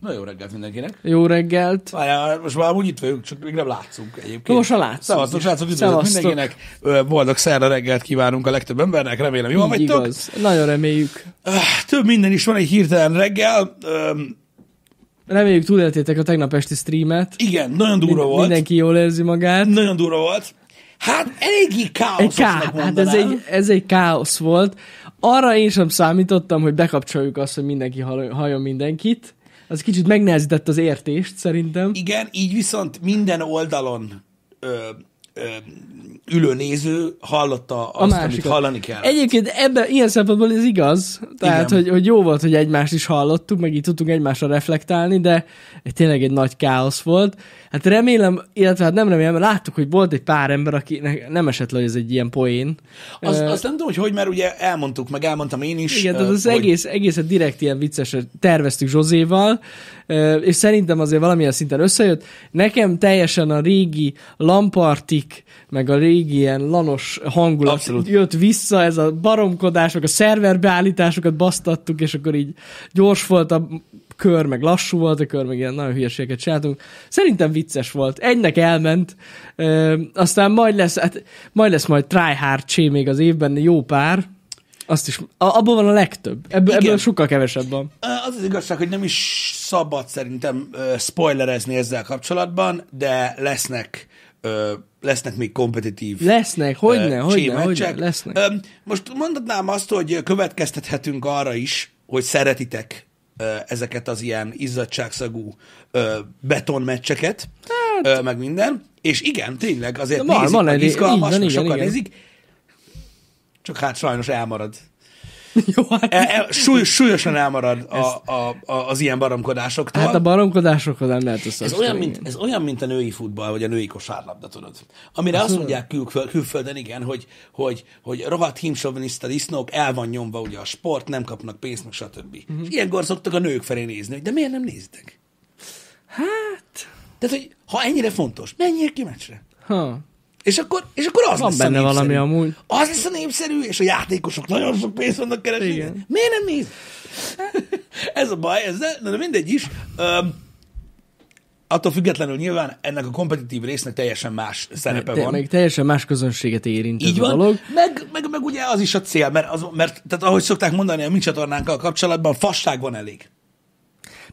Na jó reggelt mindenkinek. Jó reggelt. Várjál, hát most már úgy itt vagyunk, csak még nem látszunk egyébként. Most a látszunk. Szevasztok, srácok, üdvözlök mindenkinek. Boldog szerda reggelt kívánunk a legtöbb embernek, remélem jól vagytok. Igaz. Nagyon reméljük. Több minden is van egy hirtelen reggel. Reméljük túléltétek a tegnap esti streamet. Igen, nagyon durva Mind- volt. Mindenki jól érzi magát. Nagyon durva volt. Hát eléggé káosz. Egy ká- hát ez egy, ez egy káosz volt. Arra én sem számítottam, hogy bekapcsoljuk azt, hogy mindenki halljon mindenkit az kicsit megnehezített az értést szerintem. Igen, így viszont minden oldalon ö, ö, ülő néző hallotta azt, a amit hallani kell. Egyébként ebben, ilyen szempontból ez igaz, tehát Igen. hogy, hogy jó volt, hogy egymást is hallottuk, meg így tudtunk egymásra reflektálni, de tényleg egy nagy káosz volt. Hát remélem, illetve hát nem remélem, láttuk, hogy volt egy pár ember, aki nem esett le, hogy ez egy ilyen poén. Az, uh, azt nem tudom, hogy hogy, mert ugye elmondtuk, meg elmondtam én is. Igen, tehát az hogy... egész, egészet direkt ilyen vicces, terveztük Zsozéval, uh, és szerintem azért valamilyen szinten összejött. Nekem teljesen a régi lampartik, meg a régi ilyen lanos hangulat Abszolút. jött vissza, ez a baromkodás, meg a szerverbeállításokat basztattuk, és akkor így gyors volt a kör, meg lassú volt a kör, meg ilyen nagyon hülyeséget csináltunk. Szerintem vicces volt. Egynek elment, ö, aztán majd lesz, hát, majd lesz majd hard csé még az évben, jó pár, azt is, abból van a legtöbb. Ebből, ebből sokkal kevesebb van. Az az igazság, hogy nem is szabad szerintem uh, spoilerezni ezzel kapcsolatban, de lesznek lesznek még kompetitív Lesznek, hogyne, uh, hogyne, hogyne, lesznek. most mondhatnám azt, hogy következtethetünk arra is, hogy szeretitek ezeket az ilyen izzadságszagú betonmeccseket, hát. meg minden, és igen, tényleg azért Na, nézik, van, van, izgalmas, igen, sokan igen. nézik, csak hát sajnos elmarad Jó, hát... E, e, súly, súlyosan elmarad a, a, a, az ilyen baromkodásoktól. Hát a baromkodásokhoz nem lehet ez olyan, mint, ez olyan, mint a női futball, vagy a női kosárlabda, tudod. Amire azt mondják külföl, külföldön, igen, hogy, hogy, hogy rohadt himsoviniszta disznók el van nyomva ugye a sport, nem kapnak pénzt, meg stb. Uh-huh. És mhm. ilyenkor szoktak a nők felé nézni, hogy de miért nem néztek? Hát... Tehát, hogy ha ennyire fontos, menjél ki meccsre. Ha. És akkor, és akkor az Van lesz benne a népszerű. valami amúgy. Az lesz a népszerű, és a játékosok nagyon sok pénzt vannak keresni. Igen. Miért nem néz? ez a baj, ez de, de mindegy is. Um, attól függetlenül nyilván ennek a kompetitív résznek teljesen más szerepe te, van. Meg teljesen más közönséget érint Így ez van. a dolog. Meg, meg, meg ugye az is a cél, mert, az, mert tehát ahogy szokták mondani a mi csatornánkkal kapcsolatban, fasság van elég.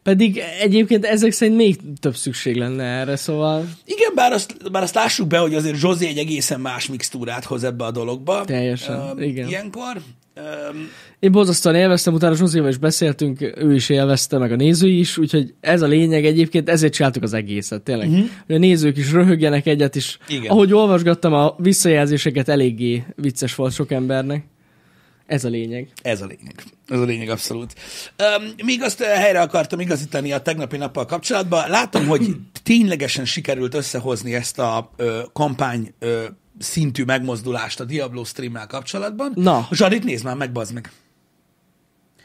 Pedig egyébként ezek szerint még több szükség lenne erre, szóval... Igen, bár azt, bár azt lássuk be, hogy azért José egy egészen más mixtúrát hoz ebbe a dologba. Teljesen, um, igen. Ilyenkor. Um, Én bozasztóan élveztem, utána Zsuzéval is beszéltünk, ő is élvezte, meg a néző is, úgyhogy ez a lényeg egyébként, ezért csináltuk az egészet, tényleg. Uh-huh. Hogy a nézők is röhögjenek egyet, is. Igen. ahogy olvasgattam a visszajelzéseket, eléggé vicces volt sok embernek. Ez a lényeg. Ez a lényeg. Ez a lényeg abszolút. Um, még azt eh, helyre akartam igazítani a tegnapi nappal kapcsolatban. Látom, hogy ténylegesen sikerült összehozni ezt a ö, kampány ö, szintű megmozdulást a Diablo streammel kapcsolatban. Na. Zsanit nézd már megbazd meg.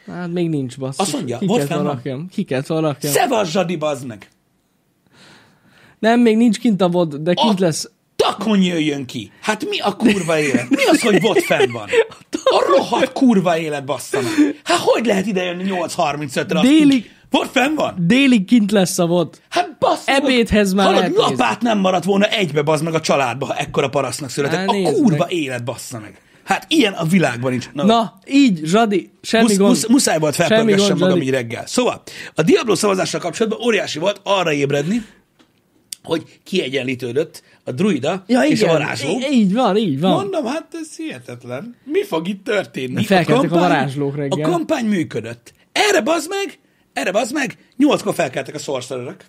Hát még nincs, basszus. Azt mondja, ott van. Kiket van rakjam. Szevasz, Zsadi, bazd meg. Nem, még nincs kint a vod, de kint a lesz. Takon jöjjön ki. Hát mi a kurva élet? Mi az, hogy vod fenn van? A rohadt kurva élet, bassza Hát hogy lehet idejönni 8.35-re? Délig... Volt fenn van? Délig kint lesz a volt. Hát bassz Ebédhez már Hallod, lapát nem maradt volna egybe, bazd meg a családba, ha ekkora parasznak született. Hát, a kurva meg. élet, bassza meg. Hát ilyen a világban nincs. Na, Na így, Zsadi, semmi musz, gond. Musz, muszáj volt felpörgessem magam így reggel. Szóval, a Diablo szavazással kapcsolatban óriási volt arra ébredni, hogy kiegyenlítődött a druida ja, és igen, a varázsló. Í- így van, így van. Mondom, hát ez hihetetlen. Mi fog itt történni? Felkeltek a, kampány, a varázslók reggel. A kampány működött. Erre bazd meg, erre bazd meg, nyolckor felkeltek a sorcererek.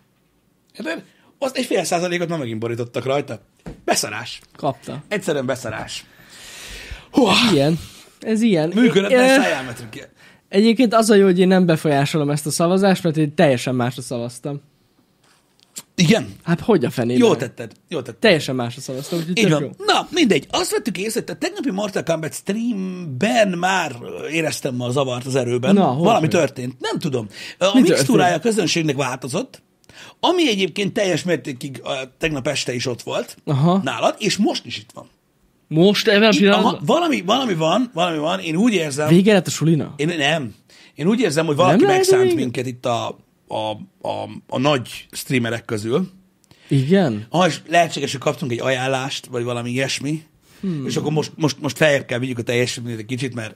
Érted? Azt egy fél százalékot már megint borítottak rajta. Beszarás. Kapta. Egyszerűen beszarás. Hú, ilyen. Ez ilyen. Működött, e- szájálmetrük. Egyébként az a jó, hogy én nem befolyásolom ezt a szavazást, mert én teljesen másra szavaztam. Igen? Hát hogy a fenébe? Jól tetted. jó tetted. Teljesen a szavaztam, úgyhogy Így van. Jó. Na, mindegy. Azt vettük észre, hogy a tegnapi Mortal Kombat streamben már éreztem a zavart az erőben. Na, Valami fél? történt. Nem tudom. A Mi mixtúrája a közönségnek változott, ami egyébként teljes mértékig a, tegnap este is ott volt Aha. nálad, és most is itt van. Most ebben a pillanatban? Valami, valami van, valami van. Én úgy érzem... Vége lett a sulina? Én nem. Én úgy érzem, hogy valaki megszánt minket itt a a, a, a nagy streamerek közül. Igen? Ha ah, és lehetséges, hogy kaptunk egy ajánlást, vagy valami ilyesmi, hmm. és akkor most, most, most feljebb kell vigyük a teljesítményt egy kicsit, mert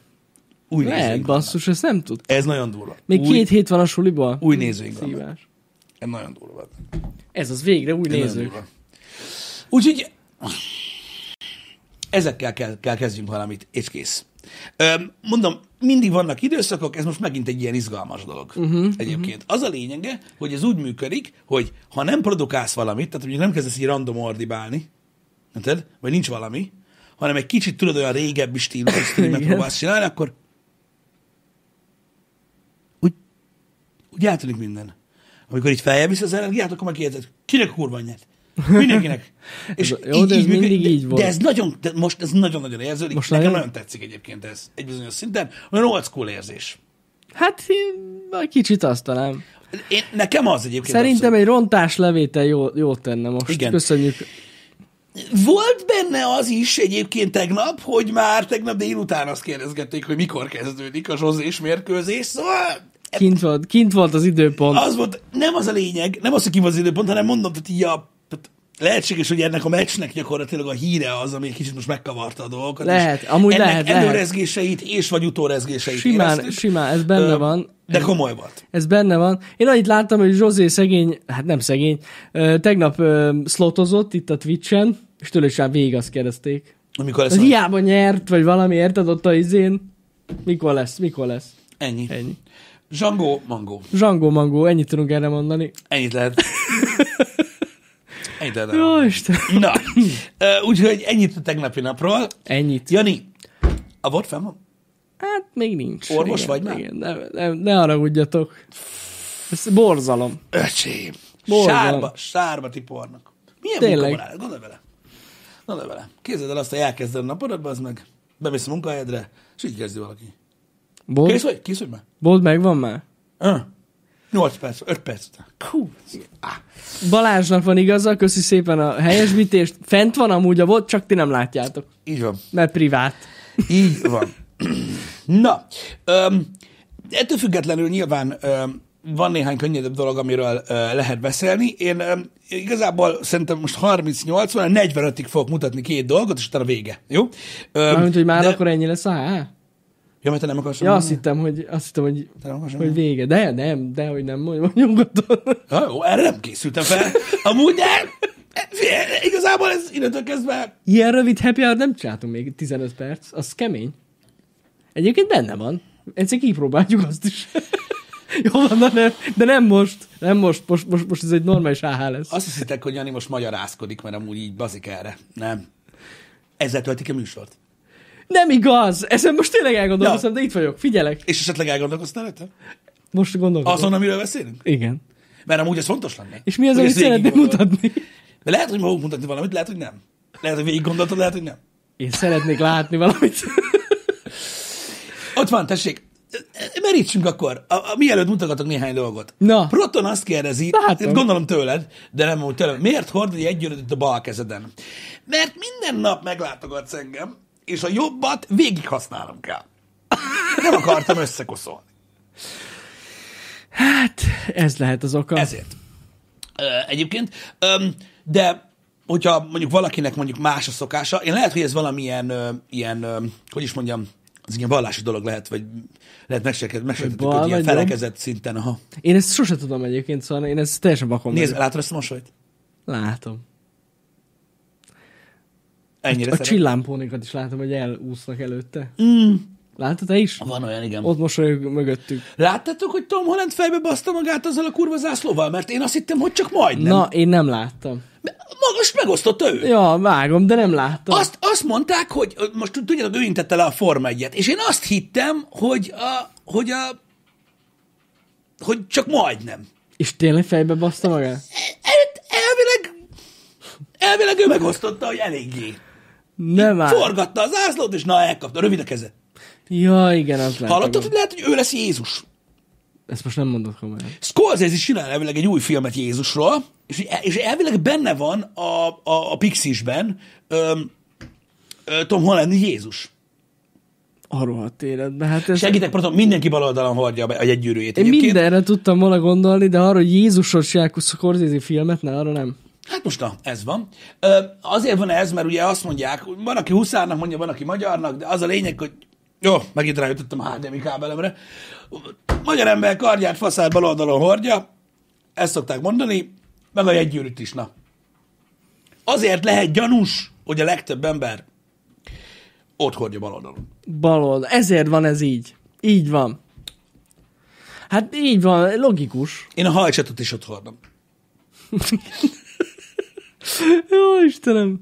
új nézőink basszus, vannak. ezt nem tud. Ez nagyon durva. Még új, két hét van a suliban. Új nézőink vannak. Ez nagyon durva. Ez az végre új néző. nézők. Úgyhogy ezekkel kell, kell kezdjünk valamit, és kész. mondom, mindig vannak időszakok, ez most megint egy ilyen izgalmas dolog uh-huh, egyébként. Uh-huh. Az a lényege, hogy ez úgy működik, hogy ha nem produkálsz valamit, tehát mondjuk nem kezdesz így random ordibálni, érted? Vagy nincs valami, hanem egy kicsit tudod olyan régebbi stílusú streamet próbálsz csinálni, akkor úgy, úgy átülik minden. Amikor itt feljebb visz az energiát, akkor meg kérdezed, kinek a kurva nyert? Mindenkinek. És ez, jó, így, de ez így, mindig de, így volt. De ez nagyon, de most ez nagyon-nagyon érződik. Most Nekem nagyon... nagyon tetszik egyébként ez egy bizonyos szinten. Olyan old school érzés. Hát én, kicsit azt talán. Én, nekem az egyébként. Szerintem abszolút. egy rontás levétel jó, jó tenne most. Igen. Köszönjük. Volt benne az is egyébként tegnap, hogy már tegnap délután azt kérdezgették, hogy mikor kezdődik a és mérkőzés, szóval... Kint volt, kint volt az időpont. Az volt, nem az a lényeg, nem az, hogy kint volt az időpont, hanem mondom, hogy így a lehetséges, hogy ennek a meccsnek gyakorlatilag a híre az, ami egy kicsit most megkavarta a dolgokat. Lehet, és amúgy ennek lehet. előrezgéseit lehet. és vagy utórezgéseit Simán, éreztük. simán, ez benne Ö, van. De komoly volt. Ez benne van. Én annyit láttam, hogy José szegény, hát nem szegény, tegnap slotozott itt a Twitch-en, és tőle is végig azt kérdezték. Mikor lesz? Hiába nyert, vagy valami, érted ott a izén. Mikor lesz, mikor lesz? Ennyi. Ennyi. Zsangó, mangó. Zsangó, mangó, ennyit tudunk erre mondani. Ennyit lehet. Ide, de Jó, Isten. Na, úgyhogy ennyit a tegnapi napról. Ennyit. Jani, a volt fenn van? Hát még nincs. Orvos igen, vagy már? Igen, ne, ne, ne haragudjatok. Ez borzalom. Öcsém. Borzalom. Sárba, sárba tipornak. Milyen Tényleg. munkamorális? Gondolj vele. Gondolj vele. Képzeld el azt, hogy elkezded a napodatba, az meg bemész a munkahelyedre, és így kezdi valaki. Bold? Kész vagy? Kész vagy már? Bold megvan már? Uh. 8 perc, 5 perc. Balázsnak van igaza, köszi szépen a helyesbítést. Fent van amúgy a volt, csak ti nem látjátok. Így van. Mert privát. Így van. Na, öm, ettől függetlenül nyilván öm, van néhány könnyedebb dolog, amiről ö, lehet beszélni. Én öm, igazából szerintem most 38 van, 45-ig fogok mutatni két dolgot, és utána vége. Jó? Öm, Mármint, hogy már de... akkor ennyi lesz a hát? Ja, mert te nem akarsz. Ja, azt hittem, hogy, azt hittem, hogy, te nem hogy vége. De nem, de hogy nem, hogy nyugodtan. Ha, jó, erre nem készültem fel. Amúgy nem. Igazából ez innentől kezdve... Ilyen rövid happy hour nem csátunk még 15 perc. Az kemény. Egyébként benne van. Egyszer kipróbáljuk azt is. Jó van, de nem, de nem most. Nem most, most, most, most ez egy normális áhá lesz. Azt hiszitek, hogy Jani most magyarázkodik, mert amúgy így bazik erre. Nem. Ezzel töltik a műsort. Nem igaz! Ezen most tényleg elgondolkoztam, ja. de itt vagyok, figyelek. És esetleg elgondolkoztál előtte? Most gondolkodom. Azon, amiről beszélünk? Igen. Mert amúgy ez fontos lenne. És mi az, amit szeretnél mutatni? De lehet, hogy magunk mutatni valamit, lehet, hogy nem. Lehet, hogy végig gondoltad, lehet, hogy nem. Én szeretnék látni valamit. Ott van, tessék. Merítsünk akkor. A, a, mielőtt mutogatok néhány dolgot. Na. Proton azt kérdezi, Látom. gondolom tőled, de nem úgy tőlem, miért hordod egy a bal kezeden? Mert minden nap meglátogatsz engem, és a jobbat végig használnom kell. Nem akartam összekoszolni. Hát, ez lehet az oka. Ezért. Egyébként, de hogyha mondjuk valakinek mondjuk más a szokása, én lehet, hogy ez valamilyen, ilyen, hogy is mondjam, ez ilyen vallási dolog lehet, vagy lehet megsértetni, hogy ilyen felekezett szinten. Aha. Én ezt sose tudom egyébként, szóval én ezt teljesen vakon Nézd, látod ezt a mosolyt? Látom. Ennyire a csillámpónikat is látom, hogy elúsznak előtte. Mm. Láttad te is? Van olyan, igen. Ott mosolyog mögöttük. Láttátok, hogy Tom Holland fejbe baszta magát azzal a kurva zászlóval? Mert én azt hittem, hogy csak majd. Na, én nem láttam. Magas megosztotta ő. Ja, vágom, de nem láttam. Azt, azt mondták, hogy most tudjátok, ő intette le a Forma egyet, és én azt hittem, hogy a, hogy a, hogy csak majdnem. És tényleg fejbe baszta magát? El, elvileg, elvileg ő megosztotta, hogy eléggé. Nem áll. Forgatta az ászlót, és na, elkapta. Rövid a keze. Ja, igen, az lehet. Hallottad, hogy lehet, hogy ő lesz Jézus? Ezt most nem mondod komolyan. Scorsese is csinál elvileg egy új filmet Jézusról, és, és elvileg benne van a, a, a Pixisben öm, öm, Tom Holland Jézus. A rohadt életben. Hát ez... Segítek, proton, mindenki bal oldalon hordja a jegygyűrűjét. Én egyébként. mindenre tudtam volna gondolni, de arra, hogy Jézusról csinálják a Scorsese filmet, ne, arra nem. Hát most na, ez van. Ö, azért van ez, mert ugye azt mondják, van, aki huszárnak mondja, van, aki magyarnak, de az a lényeg, hogy jó, megint rájöttem a HDMI kábelemre. Magyar ember kardját faszát bal oldalon hordja, ezt szokták mondani, meg a jegygyűrűt is, na. Azért lehet gyanús, hogy a legtöbb ember ott hordja bal oldalon. Bal oldal. Ezért van ez így. Így van. Hát így van, logikus. Én a hajcsatot is ott hordom. Jó, Istenem.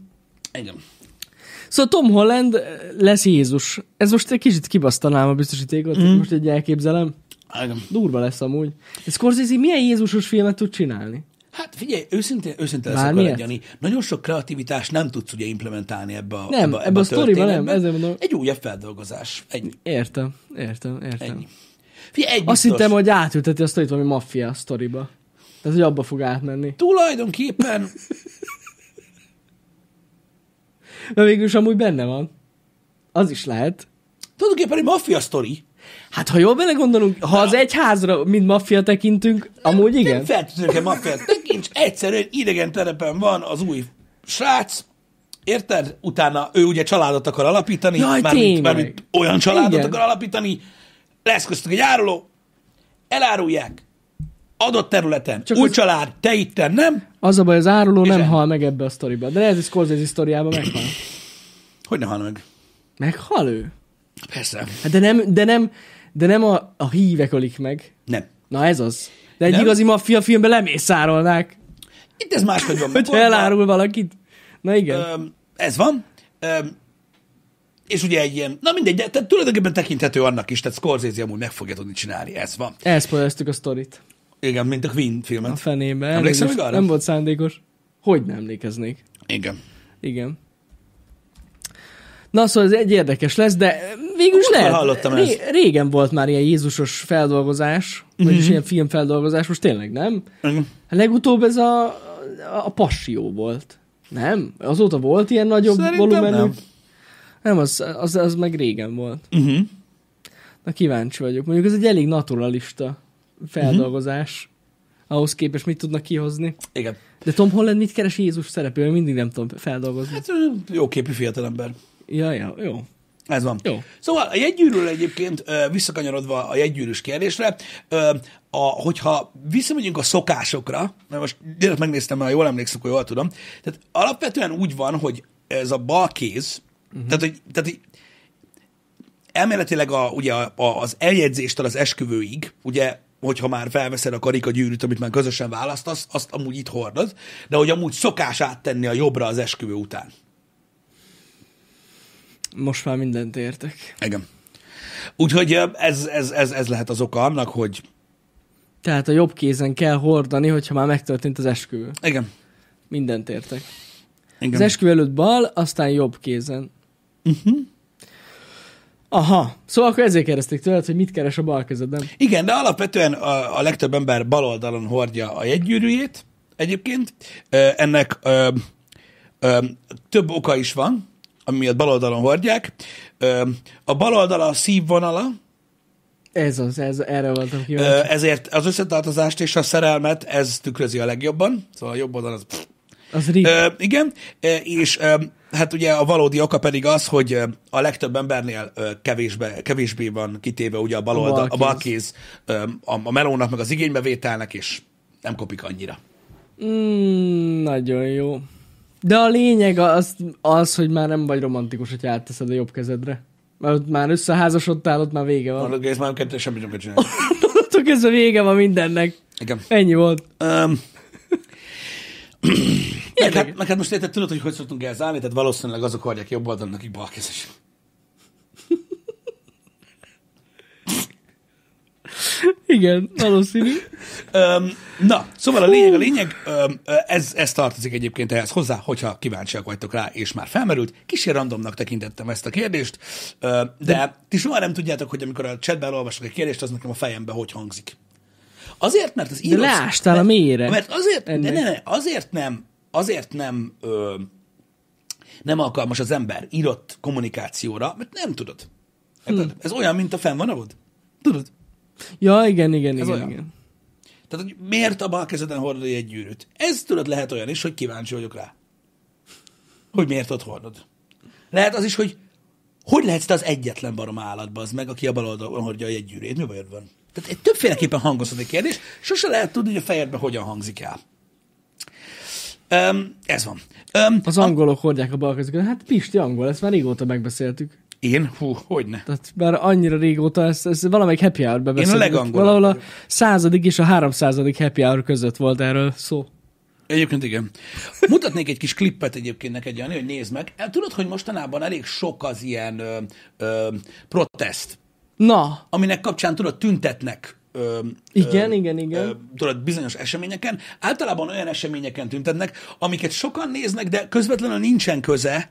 Igen. Szóval Tom Holland eh, lesz Jézus. Ez most egy kicsit kibasztanám a biztosítékot, mm. most egy elképzelem. Igen. Durva lesz amúgy. Ez Scorsese milyen Jézusos filmet tud csinálni? Hát figyelj, őszintén, őszintén leszek veled, Jani. Nagyon sok kreativitást nem tudsz ugye implementálni ebbe a Nem, ebbe, ebbe a, a sztoriba nem, ezért mondom. Egy újabb feldolgozás. Ennyi. Értem, értem, értem. Ennyi. Figyelj, egy Azt hittem, hogy átülteti a sztorit valami maffia sztoriba. Ez hogy abba fog átmenni. Tulajdonképpen! Na végül is amúgy benne van. Az is lehet. Tulajdonképpen egy maffia sztori. Hát ha jól belegondolunk, ha az házra mint maffia tekintünk, nem, amúgy igen. Nem feltétlenül maffia tekints, egyszerűen idegen terepen van az új srác, érted? Utána ő ugye családot akar alapítani, Jaj, már mint olyan családot igen. akar alapítani, lesz köztük egy áruló, elárulják, adott területen. Csak Új az... család, te itten, nem? Az a baj, az áruló nem ennyi. hal meg ebbe a sztoriba. De ez is Scorsese sztoriában meghal. Hogy ne hal meg? Meghal ő? Persze. Hát de nem, de nem, de nem a, a hívek ölik meg. Nem. Na ez az. De egy nem. igazi maffia filmben lemészárolnák. Itt ez máshogy van. Hogyha elárul valakit. Na igen. Öm, ez van. Öm, és ugye egy ilyen, na mindegy, de tehát tulajdonképpen tekinthető annak is, tehát Scorsese amúgy meg fogja tudni csinálni, ez van. Elszpoilereztük a sztorit. Igen, mint a Queen filmet. A fenébe. Emlékszem még arra? Nem volt szándékos. Hogy nem emlékeznék? Igen. Igen. Na, szóval ez egy érdekes lesz, de végül is lehet. hallottam Ré- ezt. Régen volt már ilyen Jézusos feldolgozás, mm-hmm. vagyis ilyen filmfeldolgozás, most tényleg nem. Mm. Legutóbb ez a, a Passió volt. Nem? Azóta volt ilyen nagyobb Szerintem volumenű? Nem, nem az, az, az meg régen volt. Mm-hmm. Na kíváncsi vagyok. Mondjuk ez egy elég naturalista feldolgozás, uh-huh. ahhoz képest mit tudnak kihozni. Igen. De Tom Holland mit keres Jézus szerepében, mindig nem tudom feldolgozni. Hát, jó képű fiatalember. Ja, ja, jó. Ez van. Jó. Szóval a jegygyűrűről egyébként visszakanyarodva a jegygyűrűs kérdésre, a, hogyha visszamegyünk a szokásokra, mert most direkt megnéztem, mert jól emlékszem, hogy jól tudom, tehát alapvetően úgy van, hogy ez a bal kéz, uh-huh. tehát, hogy, tehát hogy elméletileg a, ugye a, a, az eljegyzéstől az esküvőig, ugye hogyha már felveszed a karikagyűrűt, amit már közösen választasz, azt amúgy itt hordod, de hogy amúgy szokás áttenni a jobbra az esküvő után. Most már mindent értek. Igen. Úgyhogy ez, ez, ez, ez lehet az oka annak, hogy... Tehát a jobb kézen kell hordani, hogyha már megtörtént az esküvő. Igen. Mindent értek. Igen. Az esküvő előtt bal, aztán jobb kézen. Uh-huh. Aha, szóval akkor ezért kérdezték tőled, hogy mit keres a bal közödben. Igen, de alapvetően a, a legtöbb ember bal oldalon hordja a jegygyűrűjét egyébként. Ennek ö, ö, több oka is van, ami miatt bal oldalon hordják. Ö, a bal oldala a szívvonala, ez az, ez, erre voltam kíváncsi. Ezért az összetartozást és a szerelmet ez tükrözi a legjobban, szóval a jobb oldal az pff, az rip. Ö, igen, és ö, hát ugye a valódi oka pedig az, hogy a legtöbb embernél kevésbe, kevésbé van kitéve ugye a baloldal a bal kéz a, a melónak, meg az igénybevételnek, és nem kopik annyira. Mm, nagyon jó. De a lényeg az, az, hogy már nem vagy romantikus, hogy átteszed a jobb kezedre. Mert már összeházasodtál, ott már vége van. ez már kettő semmit nem kell csinálni. Onnantól a vége van mindennek. Igen. Ennyi volt. Um, meg, hát, meg hát most érted, tudod, hogy hogy szoktunk ehhez állni, tehát valószínűleg azok adják jobb oldalon, akik balkezes. Igen, valószínű. Um, na, szóval a lényeg, a lényeg, um, ez, ez tartozik egyébként ehhez hozzá, hogyha kíváncsiak vagytok rá, és már felmerült. Kicsi randomnak tekintettem ezt a kérdést, de, de ti soha nem tudjátok, hogy amikor a chatben olvasok egy kérdést, az nekem a fejembe hogy hangzik. Azért, mert az írósz... De leástál a mélyére. Mert azért, de ne, ne, azért nem, azért nem, ö, nem alkalmas az ember írott kommunikációra, mert nem tudod. Hm. Ez olyan, mint a fennvonalod. Tudod? Ja, igen, igen, Ez igen, olyan. igen. Tehát, hogy miért a bal kezeden hordod egy gyűrűt? Ez tudod, lehet olyan is, hogy kíváncsi vagyok rá. Hogy miért ott hordod. Lehet az is, hogy hogy lehetsz te az egyetlen barom állatban az meg, aki a bal oldalon hordja egy gyűrűt? Mi bajod van? Tehát egy többféleképpen hangozhat a kérdés, sose lehet tudni, hogy a fejedben hogyan hangzik el. Um, ez van. Um, az angolok a... hordják a balkezüket. Hát Pisti angol, ezt már régóta megbeszéltük. Én? Hú, hogyne. Tehát már annyira régóta, ez ez valamelyik happy hour Én a legangolabb. Valahol a századik és a háromszázadik happy hour között volt erről szó. Egyébként igen. Mutatnék egy kis klippet egyébként neked, Jani, hogy nézd meg. Tudod, hogy mostanában elég sok az ilyen ö, ö, protest Na. Aminek kapcsán, tudod, tüntetnek. Ö, igen, ö, igen, igen. Ö, tudod, bizonyos eseményeken. Általában olyan eseményeken tüntetnek, amiket sokan néznek, de közvetlenül nincsen köze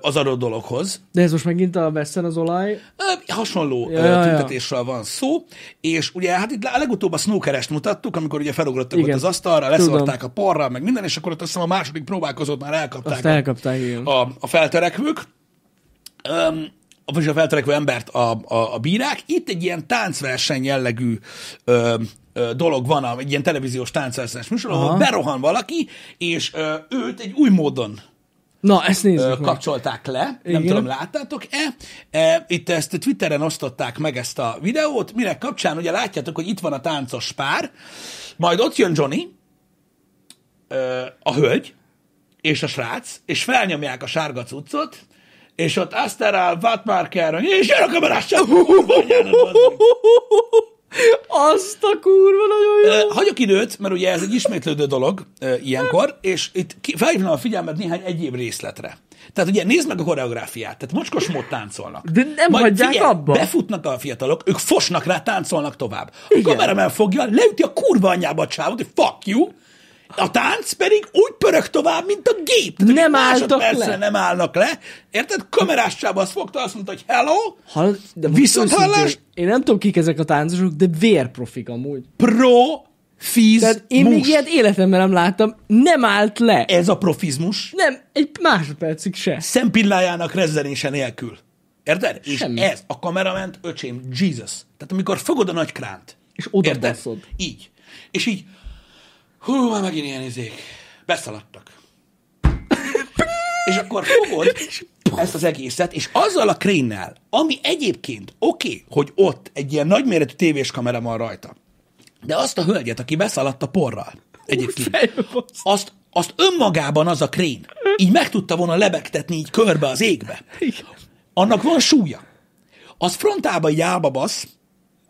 az adott dologhoz. De ez most megint a veszten az olaj? Hasonló ja, ö, tüntetésről ja. van szó, és ugye hát itt a legutóbb a snookerest mutattuk, amikor ugye felugrottak igen. ott az asztalra, leszorták a parra, meg minden, és akkor ott azt hiszem a második próbálkozót már elkapták, Azt elkapták a, igen. a, a feltörekvők. Um, vagy a feltörekvő embert a, a, a bírák. Itt egy ilyen táncverseny jellegű ö, ö, dolog van, egy ilyen televíziós táncversenyes műsor, Aha. ahol berohan valaki, és ö, őt egy új módon Na, ezt nézzük ö, Kapcsolták meg. le, Igen. nem tudom, láttátok-e? E, itt ezt Twitteren osztották meg ezt a videót, minek kapcsán ugye látjátok, hogy itt van a táncos pár, majd ott jön Johnny, ö, a hölgy, és a srác, és felnyomják a sárga cuccot, és ott Aster áll Wattmarker, és jön a kamerás csak, azt a kurva nagyon jó. Hagyok időt, mert ugye ez egy ismétlődő dolog ilyenkor, és itt felhívnám a figyelmet néhány egyéb részletre. Tehát ugye nézd meg a koreográfiát, tehát mocskos mód táncolnak. De nem Majd hagyják figyel, abba. Befutnak a fiatalok, ők fosnak rá, táncolnak tovább. A kameramen fogja, leüti a kurva anyába a csávot, hogy fuck you, a tánc pedig úgy pörög tovább, mint a gép. Tehát nem álltak le. nem állnak le. Érted? Kamerás csába azt fogta, azt mondta, hogy hello, Hall, de viszont hallás. Én nem tudom, kik ezek a táncosok, de vérprofik amúgy. Pro fiz Tehát én még ilyet életemben nem láttam, nem állt le. Ez a profizmus. Nem, egy másodpercig se. Szempillájának rezzenése nélkül. Érted? Semmi. És ez a kamerament, öcsém, Jesus. Tehát amikor fogod a nagy kránt. És oda Így. És így Hú, már megint ilyen izék. Beszaladtak. és akkor fogod ezt az egészet, és azzal a krénnel, ami egyébként oké, okay, hogy ott egy ilyen nagyméretű kamera van rajta, de azt a hölgyet, aki beszaladt a porral, egyébként, azt, azt önmagában az a krén így meg tudta volna lebegtetni így körbe az égbe. Annak van súlya. Az frontába jába basz,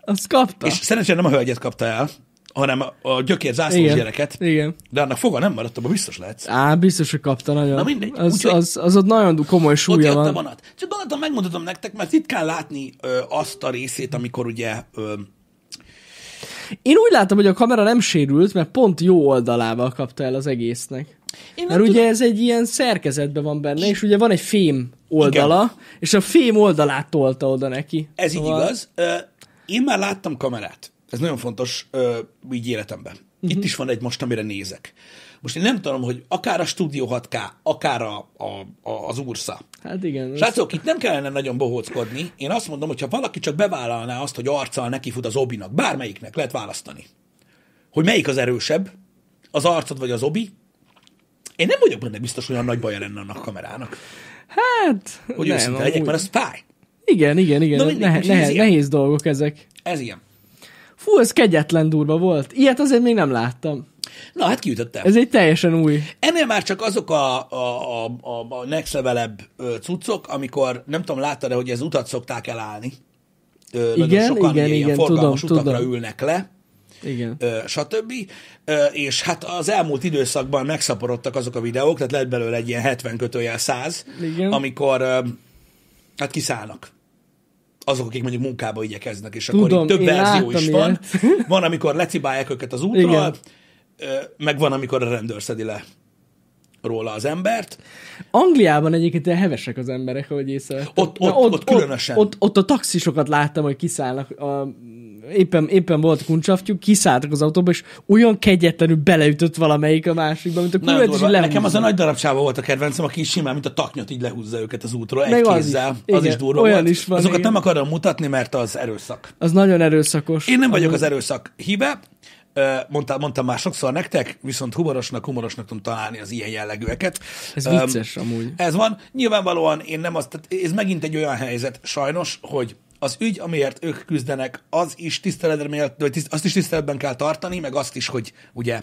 azt kapta. És szerencsére nem a hölgyet kapta el, hanem a gyökér zászlós igen, gyereket. Igen. De annak foga nem maradt, abban biztos lehetsz. Á, biztos, hogy kapta nagyon. Na mindegy. Az, Úgy, az, az ott nagyon komoly súlya ott van. a vonat. Csak gondoltam, megmutatom nektek, mert itt kell látni ö, azt a részét, amikor ugye... Ö, én úgy látom, hogy a kamera nem sérült, mert pont jó oldalával kapta el az egésznek. Én mert ugye tudom. ez egy ilyen szerkezetben van benne, és ugye van egy fém oldala, Igen. és a fém oldalát tolta oda neki. Ez szóval... így igaz. Én már láttam kamerát ez nagyon fontos uh, így életemben. Uh-huh. Itt mhm. is van egy most, amire nézek. Most én nem tudom, hogy akár a Studio 6K, akár a, a, a, az Ursa. Hát igen. Srácok, ezt... itt nem kellene nagyon bohóckodni. Én azt mondom, hogy ha valaki csak bevállalná azt, hogy arccal nekifut az obinak, bármelyiknek lehet választani, hogy melyik az erősebb, az arcod vagy az obi, én nem vagyok benne biztos, hogy olyan nagy baja lenne annak a kamerának. Hát, hogy nem, őszinte legyek, mert az fáj. Igen, igen, igen. Na, mindegy, nehéz, nehéz, nehéz dolgok ezek. Ez ilyen. Fú, ez kegyetlen durva volt. Ilyet azért még nem láttam. Na, hát kiütöttem. Ez egy teljesen új. Ennél már csak azok a, a, a, a next levelebb cuccok, amikor nem tudom, láttad de hogy ez utat szokták elállni. Ö, igen, sokan igen, ilyen igen, forgalmas tudom, utakra tudom. ülnek le. Igen. Ö, stb. Ö, és hát az elmúlt időszakban megszaporodtak azok a videók, tehát lett belőle egy ilyen 70 kötőjel 100, igen. amikor ö, hát kiszállnak azok, akik mondjuk munkába igyekeznek, és Tudom, akkor több verzió is ilyet. van. Van, amikor lecibálják őket az útról, Igen. meg van, amikor a rendőr szedi le róla az embert. Angliában egyébként ilyen hevesek az emberek, ahogy észre. Ott, ott, ott, ott, különösen. Ott, ott, ott a taxisokat láttam, hogy kiszállnak a éppen, éppen volt kuncsaftjuk, kiszálltak az autóba, és olyan kegyetlenül beleütött valamelyik a másikba, mint a kurvet, és Nekem az a nagy darab csáva volt a kedvencem, aki simán, mint a taknyot így lehúzza őket az útról egy az kézzel. Is. Igen, az is durva olyan volt. Is van, Azokat igen. nem akarom mutatni, mert az erőszak. Az nagyon erőszakos. Én nem vagyok az erőszak híve, mondtam, mondtam már sokszor nektek, viszont humorosnak, humorosnak tudom találni az ilyen jellegűeket. Ez vicces um, amúgy. Ez van. Nyilvánvalóan én nem azt, tehát ez megint egy olyan helyzet sajnos, hogy az ügy, amiért ők küzdenek, az is tiszteletre méltó, vagy tiszt, azt is tiszteletben kell tartani, meg azt is, hogy ugye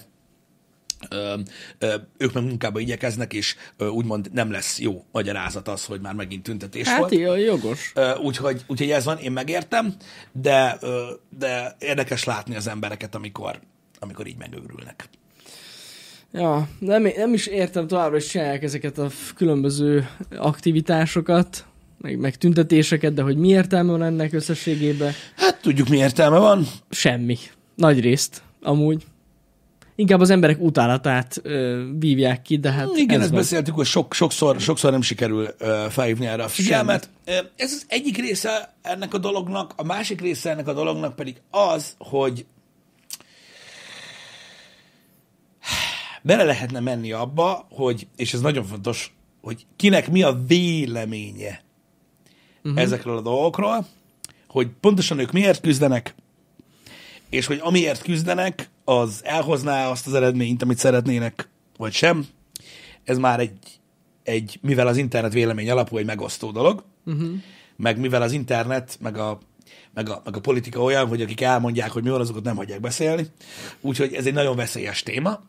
Ö, ö, ők meg munkába igyekeznek, és ö, úgymond nem lesz jó magyarázat az, hogy már megint tüntetés hát volt. Hát jogos. úgyhogy, úgy, ez van, én megértem, de ö, de érdekes látni az embereket, amikor, amikor így megőrülnek. Ja, nem, nem is értem továbbra hogy csinálják ezeket a különböző aktivitásokat, meg, meg tüntetéseket, de hogy mi értelme van ennek összességében? Hát tudjuk, mi értelme van. Semmi. Nagy részt, amúgy. Inkább az emberek utálatát ö, vívják ki, de hát Igen, ez ezt van. beszéltük, hogy sok, sokszor, sokszor nem sikerül ö, felhívni erre a figyelmet. Semmit. Ez az egyik része ennek a dolognak, a másik része ennek a dolognak pedig az, hogy bele lehetne menni abba, hogy, és ez nagyon fontos, hogy kinek mi a véleménye uh-huh. ezekről a dolgokról, hogy pontosan ők miért küzdenek, és hogy amiért küzdenek, az elhozná azt az eredményt, amit szeretnének, vagy sem. Ez már egy, egy mivel az internet vélemény alapú, egy megosztó dolog, uh-huh. meg mivel az internet, meg a, meg, a, meg a politika olyan, hogy akik elmondják, hogy mi van, azokat nem hagyják beszélni. Úgyhogy ez egy nagyon veszélyes téma,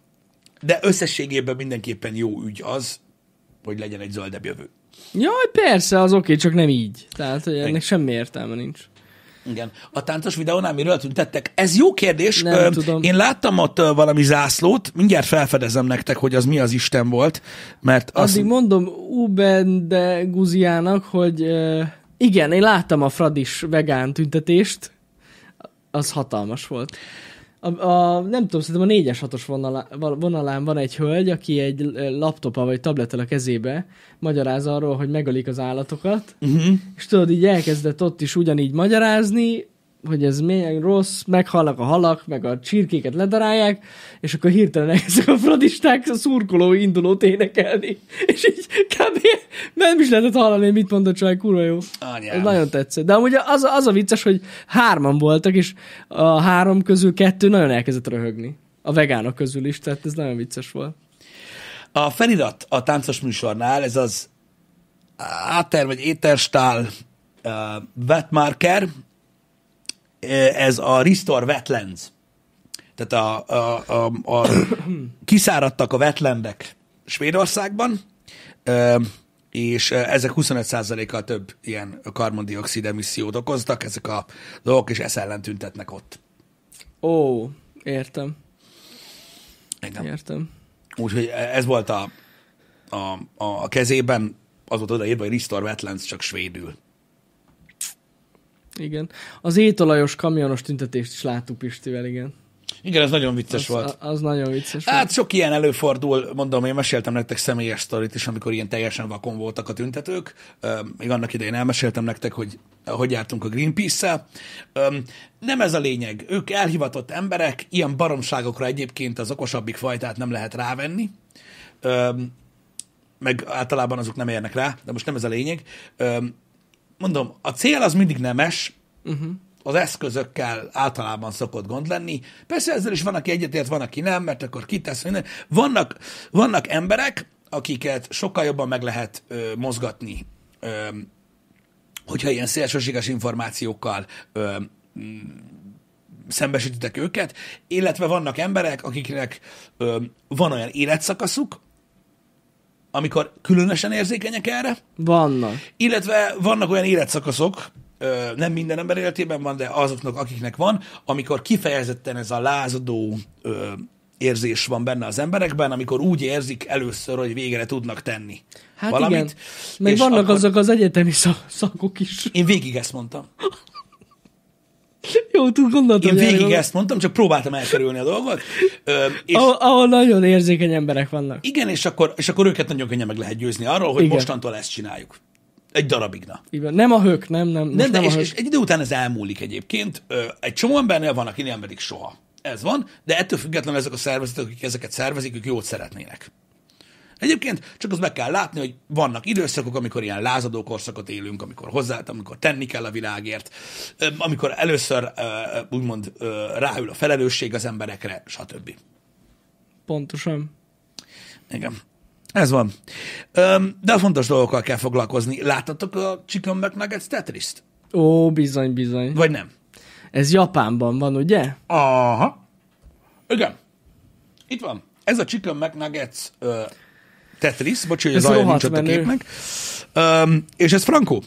de összességében mindenképpen jó ügy az, hogy legyen egy zöldebb jövő. Jaj, persze, az oké, okay, csak nem így. Tehát, hogy ennek Igen. semmi értelme nincs. Igen. A táncos videónál miről tüntettek? Ez jó kérdés. Nem Öm, tudom. Én láttam ott valami zászlót, mindjárt felfedezem nektek, hogy az mi az Isten volt, mert... Addig azt... mondom Ubende Guziának, hogy igen, én láttam a Fradis vegán tüntetést, az hatalmas volt a, a, nem tudom, szerintem a 4-es 6-os vonalán, vonalán van egy hölgy, aki egy laptopa vagy tablettel a kezébe magyaráz arról, hogy megölik az állatokat, uh-huh. és tudod, így elkezdett ott is ugyanígy magyarázni, hogy ez milyen rossz, meghalnak a halak, meg a csirkéket ledarálják, és akkor hirtelen ezek a fradisták a szurkoló indulót énekelni, és így kb. nem is lehetett hallani, mit mondott csaj, kurva jó. Anyám. Ez nagyon tetszett. De amúgy az, az a vicces, hogy hárman voltak, és a három közül kettő nagyon elkezdett röhögni. A vegánok közül is, tehát ez nagyon vicces volt. A felirat a táncos műsornál, ez az áter vagy éterstál uh, vetmarker, Eh, ez a Restore Wetlands. Tehát a, a, a, a kiszáradtak a vetlendek Svédországban, eh, és eh, ezek 25%-kal több ilyen karbondioxid emissziót okoztak, ezek a dolgok, és ezt ellen tüntetnek ott. Ó, értem. Igen. Értem. Úgyhogy ez volt a, a, a kezében, az volt odaírva, hogy Restore Wetlands csak svédül. Igen. Az étolajos kamionos tüntetést is láttuk Pistivel, igen. Igen, ez nagyon vicces az, volt. Az nagyon vicces Hát volt. sok ilyen előfordul, mondom, én meséltem nektek személyes sztorit is, amikor ilyen teljesen vakon voltak a tüntetők. Még annak idején elmeséltem nektek, hogy hogy jártunk a Greenpeace-szel. Nem ez a lényeg. Ők elhivatott emberek, ilyen baromságokra egyébként az okosabbik fajtát nem lehet rávenni. Meg általában azok nem érnek rá, de most nem ez a lényeg mondom, a cél az mindig nemes, uh-huh. az eszközökkel általában szokott gond lenni. Persze ezzel is van, aki egyetért, van, aki nem, mert akkor kitesz Vannak, vannak emberek, akiket sokkal jobban meg lehet ö, mozgatni, ö, hogyha ilyen szélsőséges információkkal ö, szembesítitek őket, illetve vannak emberek, akiknek ö, van olyan életszakaszuk, amikor különösen érzékenyek erre. Vannak. Illetve vannak olyan életszakaszok, nem minden ember életében van, de azoknak, akiknek van, amikor kifejezetten ez a lázadó érzés van benne az emberekben, amikor úgy érzik először, hogy végre tudnak tenni hát valamit. Igen. Meg vannak akkor... azok az egyetemi szakok is. Én végig ezt mondtam. Jó, tud gondoltam. Én végig járjunk. ezt mondtam, csak próbáltam elkerülni a dolgot. Ö, és ahol, ahol nagyon érzékeny emberek vannak. Igen, és akkor, és akkor őket nagyon könnyen meg lehet győzni arról, hogy igen. mostantól ezt csináljuk. Egy darabig, na. Igen. Nem a hök, nem, nem. nem, de, nem és, és egy idő után ez elmúlik egyébként. Ö, egy csomó embernél van, aki nem pedig soha. Ez van, de ettől függetlenül ezek a szervezetek, akik ezeket szervezik, ők jót szeretnének. Egyébként csak az meg kell látni, hogy vannak időszakok, amikor ilyen lázadó korszakot élünk, amikor hozzá, amikor tenni kell a világért, amikor először úgymond ráül a felelősség az emberekre, stb. Pontosan. Igen. Ez van. De fontos dolgokkal kell foglalkozni. Láttatok a Chicken McNuggets Tetris-t? Ó, bizony, bizony. Vagy nem? Ez Japánban van, ugye? Aha. Igen. Itt van. Ez a Chicken McNuggets Tetris, bocsi, hogy az nincs ott a képnek. Um, és ez Frankó?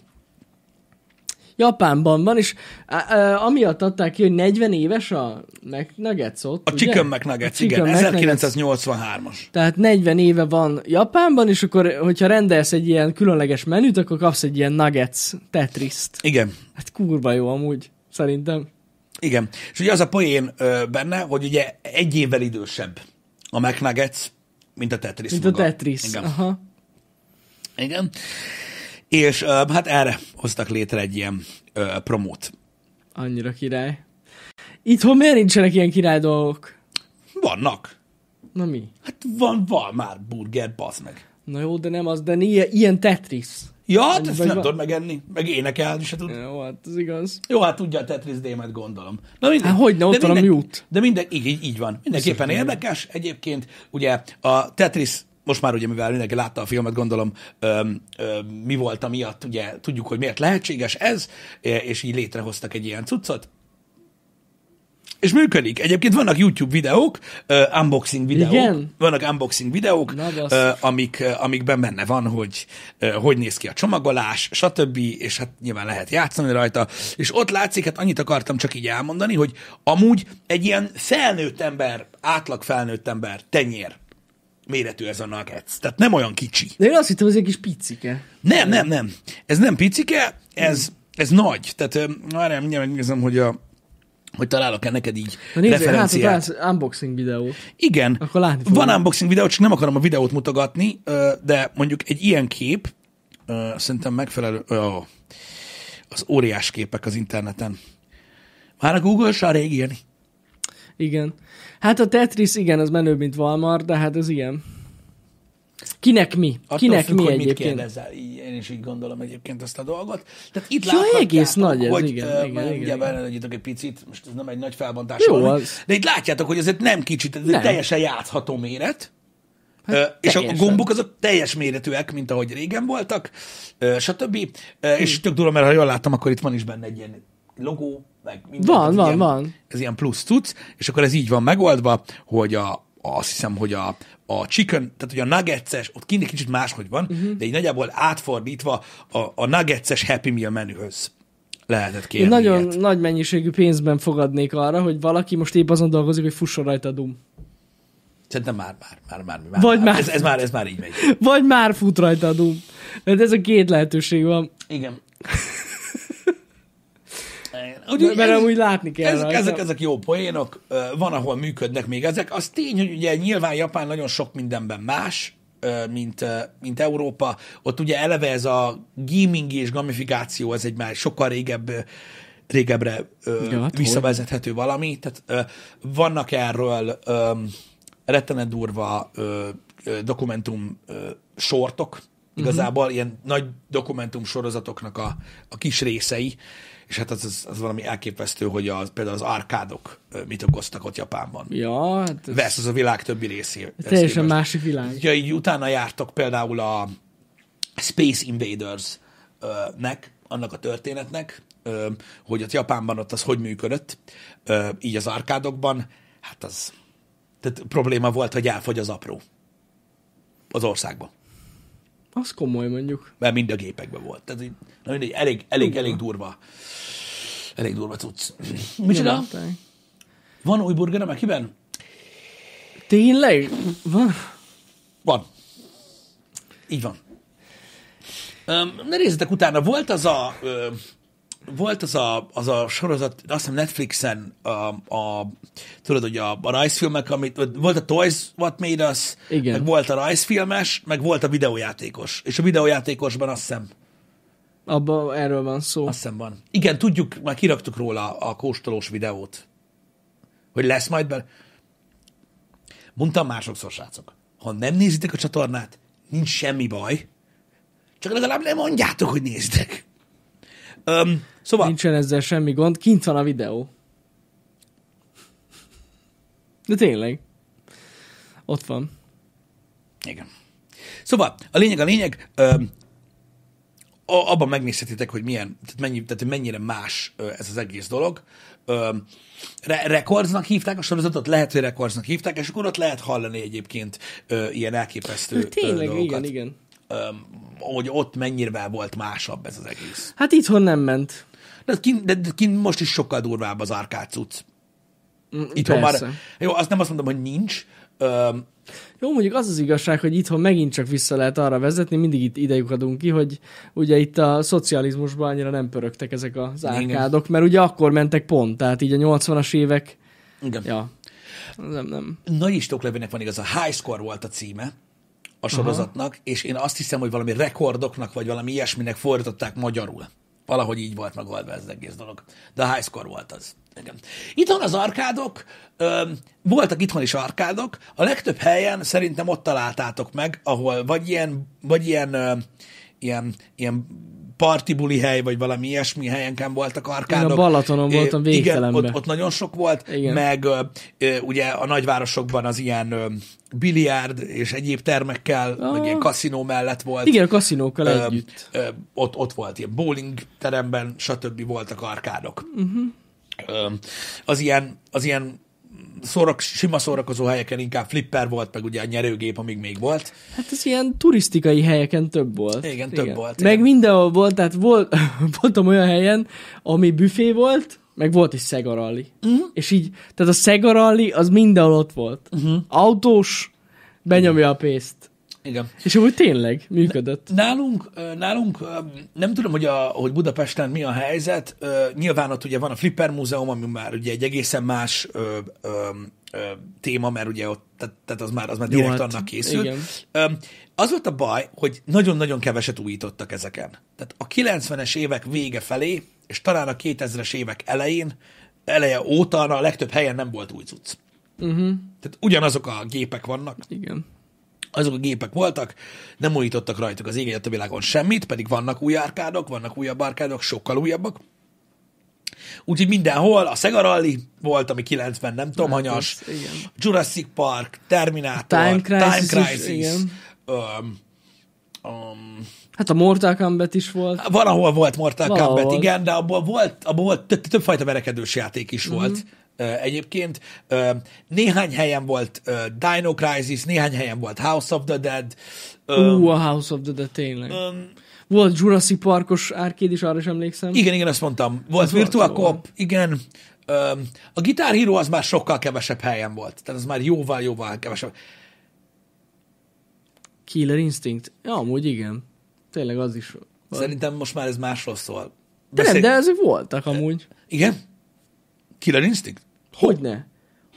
Japánban van, és a, a, amiatt adták ki, hogy 40 éves a McNuggets ott, A ugye? Chicken McNuggets, igen, McNuggets. 1983-as. Tehát 40 éve van Japánban, és akkor, hogyha rendelsz egy ilyen különleges menüt, akkor kapsz egy ilyen Nuggets t Igen. Hát kurva jó amúgy, szerintem. Igen. És ugye az a poén ö, benne, hogy ugye egy évvel idősebb a McNuggets, mint a Tetris Mint maga. a Tetris, Igen. aha. Igen. És uh, hát erre hoztak létre egy ilyen uh, promót. Annyira király. Itthon miért nincsenek ilyen király dolgok? Vannak. Na mi? Hát van, van már burger, bazd meg. Na jó, de nem az, de ilyen, ilyen Tetris. Ja, hát ezt nem tudod megenni, meg énekelni se tud. Jó, hát ez igaz. Jó, hát tudja a Tetris démet, gondolom. Na minden, hát hogy ne, ott van minden, a mute. De minden, így, így, így van. Mindenképpen Szerintem. érdekes. Egyébként ugye a Tetris most már ugye, mivel mindenki látta a filmet, gondolom, öm, öm, mi volt a miatt, ugye tudjuk, hogy miért lehetséges ez, e, és így létrehoztak egy ilyen cuccot és működik. Egyébként vannak YouTube videók, uh, unboxing videók, Igen? vannak unboxing videók, uh, amik, uh, amikben benne van, hogy uh, hogy néz ki a csomagolás, stb., és hát nyilván lehet játszani rajta, és ott látszik, hát annyit akartam csak így elmondani, hogy amúgy egy ilyen felnőtt ember, átlag felnőtt ember tenyér méretű ez a nuggets. Tehát nem olyan kicsi. De én azt hittem, ez egy kis picike. Nem, nem, nem. Ez nem picike, ez, hmm. ez nagy. Tehát már mindjárt megnézem, hogy a hogy találok-e neked így Na nézzél, hát referenciát. Hát, találsz unboxing videó. Igen. Akkor látni fogom. Van unboxing videó, csak nem akarom a videót mutogatni, de mondjuk egy ilyen kép szerintem megfelelő oh, az óriás képek az interneten. Már a Google sár a régi ilyen. Igen. Hát a Tetris igen, az menőbb, mint Walmart, de hát ez ilyen. Kinek mi? Attól Kinek függ, mi hogy egyébként? mit kérdezel, én is így gondolom egyébként ezt a dolgot. Tehát itt ja, egész nagy ez, hogy, igen, uh, igen, igen, ugye egy picit, most ez nem egy nagy felbontás, Jó, van, az... de itt látjátok, hogy ez nem kicsit, ez nem. egy teljesen játható méret. Hát, és teljesen. a gombok azok teljes méretűek, mint ahogy régen voltak, stb. Hm. És tök durva, mert ha jól láttam, akkor itt van is benne egy ilyen logó, meg minden. Van, van, ilyen, van. Ez ilyen plusz tudsz, és akkor ez így van megoldva, hogy a, azt hiszem, hogy a, a chicken, tehát hogy a nuggetses, ott kint kicsit máshogy van, uh-huh. de így nagyjából átfordítva a, a nuggetses Happy Meal menühöz lehetett kérni Én nagyon ilyet. nagy mennyiségű pénzben fogadnék arra, hogy valaki most épp azon dolgozik, hogy fusson rajta a Doom. Szerintem már, már, már, már. már Vagy már, már ez, ez, már, ez már így megy. Vagy már fut rajta a Doom. mert ez a két lehetőség van. Igen. Ugye, mert, mert ez, amúgy látni kell. Ezek, rajta. ezek, ezek jó poénok, van, ahol működnek még ezek. Az tény, hogy ugye nyilván Japán nagyon sok mindenben más, mint, mint Európa. Ott ugye eleve ez a gaming és gamifikáció, ez egy már sokkal régebb régebbre ja, hát visszavezethető hogy? valami. Tehát vannak erről rettenet durva dokumentum sortok, mhm. igazából uh-huh. ilyen nagy dokumentum sorozatoknak a, a kis részei, és hát az, az, az valami elképesztő, hogy az, például az arkádok mit okoztak ott Japánban. Ja, hát ez... Vesz az a világ többi részé. Teljesen képest. másik világ. Ja, így utána jártok például a Space Invaders-nek, annak a történetnek, hogy ott Japánban ott az hogy működött, így az arkádokban, hát az tehát probléma volt, hogy elfogy az apró az országban. Az komoly mondjuk. Mert mind a gépekben volt. Tehát így, na mindegy, elég, elég, Uga. elég durva. Elég durva cucc. Micsoda? Van új burger a Mekiben? Tényleg? Van? Van. Így van. Um, ne nézzetek utána, volt az a, volt az a, az a sorozat, azt hiszem Netflixen, a, a, tudod, hogy a, a rajzfilmek, amit, volt a Toys What Made Us, Igen. meg volt a rajzfilmes, meg volt a videójátékos. És a videójátékosban azt hiszem... abba erről van szó. Azt hiszem van. Igen, tudjuk, már kiraktuk róla a, kóstolós videót. Hogy lesz majd be... Mondtam már sokszor, srácok, ha nem nézitek a csatornát, nincs semmi baj, csak legalább nem mondjátok, hogy néztek. Um, Szóval... Nincsen ezzel semmi gond, kint van a videó. De tényleg. Ott van. Igen. Szóval, a lényeg, a lényeg, ö, abban megnézhetitek, hogy milyen, tehát, mennyi, tehát mennyire más ö, ez az egész dolog. Ö, re, rekordznak hívták a sorozatot, lehet, hogy rekordznak hívták, és akkor ott lehet hallani egyébként ö, ilyen elképesztő ö, Tényleg, dolgokat. igen, igen. Ö, hogy ott mennyire volt másabb ez az egész. Hát itthon nem ment de kint, de kint most is sokkal durvább az árkád cucc. Mm, itthon már... Jó, azt nem azt mondom, hogy nincs. Öm, jó, mondjuk az az igazság, hogy itthon megint csak vissza lehet arra vezetni, mindig itt idejük adunk ki, hogy ugye itt a szocializmusban annyira nem pörögtek ezek az árkádok, Igen. mert ugye akkor mentek pont, tehát így a 80-as évek. Igen. Ja. Nem, nem. Nagy Istóklevének van igaz a High Score volt a címe a sorozatnak, Aha. és én azt hiszem, hogy valami rekordoknak, vagy valami ilyesminek fordították magyarul valahogy így volt megoldva ez az egész dolog. De high score volt az. Igen. Itthon az arkádok, ö, voltak itthon is arkádok, a legtöbb helyen szerintem ott találtátok meg, ahol vagy ilyen, vagy ilyen, ö, ilyen, ilyen partibuli hely, vagy valami ilyesmi helyenken voltak arkádok. Én a Balatonon voltam végtelenben. Igen, ott, ott nagyon sok volt, igen. meg ugye a nagyvárosokban az ilyen biliárd és egyéb termekkel, a... meg ah. ilyen kaszinó mellett volt. Igen, a kaszinókkal ö, együtt. Ö, ott, ott volt ilyen bowling teremben, stb. voltak arkádok. Uh-huh. Ö, az ilyen, az ilyen szórak, sima szórakozó helyeken inkább flipper volt, meg ugye a nyerőgép, amíg még volt. Hát ez ilyen turisztikai helyeken több volt. Igen, több igen. volt. Meg igen. mindenhol volt, tehát volt, voltam olyan helyen, ami büfé volt, meg volt is szegaralli. Uh-huh. Mhm. És így, tehát a szegaralli az mindenhol ott volt. Uh-huh. Autós, benyomja uh-huh. a pénzt. Igen. És úgy tényleg működött. Nálunk, nálunk nem tudom, hogy, a, hogy Budapesten mi a helyzet. Nyilván ott ugye van a Flipper Múzeum, ami már ugye egy egészen más ö, ö, ö, téma, mert ugye ott, tehát, az már, az már direkt Jó, hát, annak készül. Igen. Az volt a baj, hogy nagyon-nagyon keveset újítottak ezeken. Tehát a 90-es évek vége felé, és talán a 2000-es évek elején, eleje óta a legtöbb helyen nem volt új cucc. Uh-huh. Tehát ugyanazok a gépek vannak. Igen azok a gépek voltak, nem újítottak rajtuk az ég a világon semmit, pedig vannak új árkádok, vannak újabb árkádok, sokkal újabbak. Úgyhogy mindenhol a Sega Rally volt, ami 90, nem tudom, hát, hanyas, igen. Jurassic Park, Terminator, Time Crisis, Time Crisis is, igen. Öm, Hát a Mortal Kombat is volt. Valahol volt Mortal Valahol. Kombat, igen, de abból volt, abból volt több, többfajta fajta verekedős játék is uh-huh. volt. Mhm egyébként. Néhány helyen volt Dino Crisis, néhány helyen volt House of the Dead. Ú, a House of the Dead tényleg. Um, volt Jurassic Parkos árkéd is, arra is emlékszem. Igen, igen, ezt mondtam. Volt Ez Virtua Cop, igen. A Guitar Hero az már sokkal kevesebb helyen volt. Tehát az már jóval-jóval kevesebb. Killer Instinct. Ja, amúgy igen. Tényleg az is. Van. Szerintem most már ez másról szól. De Beszél... nem, de ezek voltak amúgy. Igen? Killer Instinct? Hogy ne?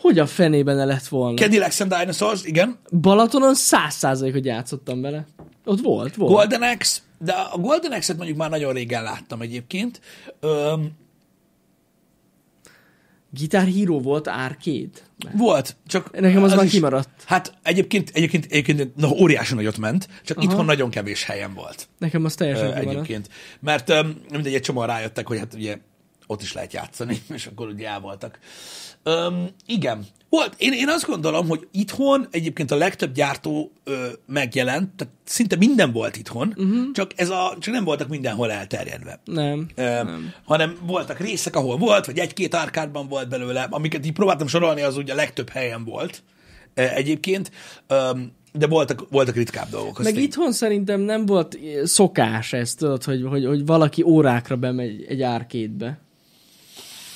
Hogy a fenében ne lett volna? Cadillacs and Dinosaurs, igen. Balatonon száz hogy játszottam bele. Ott volt, volt. Golden X. de a Golden x et mondjuk már nagyon régen láttam egyébként. Öm... Gitár Hero volt árkét. Mert volt, csak... Nekem az, az már is, kimaradt. Hát egyébként, egyébként, egyébként na, óriási nagyot ment, csak Aha. itthon nagyon kevés helyen volt. Nekem az teljesen uh, Egyébként. Mert um, mindegy, egy csomóan rájöttek, hogy hát ugye ott is lehet játszani, és akkor ugye el voltak. Uh, Öm, igen. Volt. Én, én azt gondolom, hogy itthon egyébként a legtöbb gyártó ö, megjelent, tehát szinte minden volt itthon, uh-huh. csak ez a, csak nem voltak mindenhol elterjedve. Nem, ö, nem. Hanem voltak részek, ahol volt, vagy egy-két árkádban volt belőle, amiket így próbáltam sorolni, az ugye a legtöbb helyen volt egyébként, de voltak, voltak ritkább dolgok. Meg én. itthon szerintem nem volt eh, szokás ez, tudod, hogy, hogy, hogy valaki órákra bemegy egy árkétbe.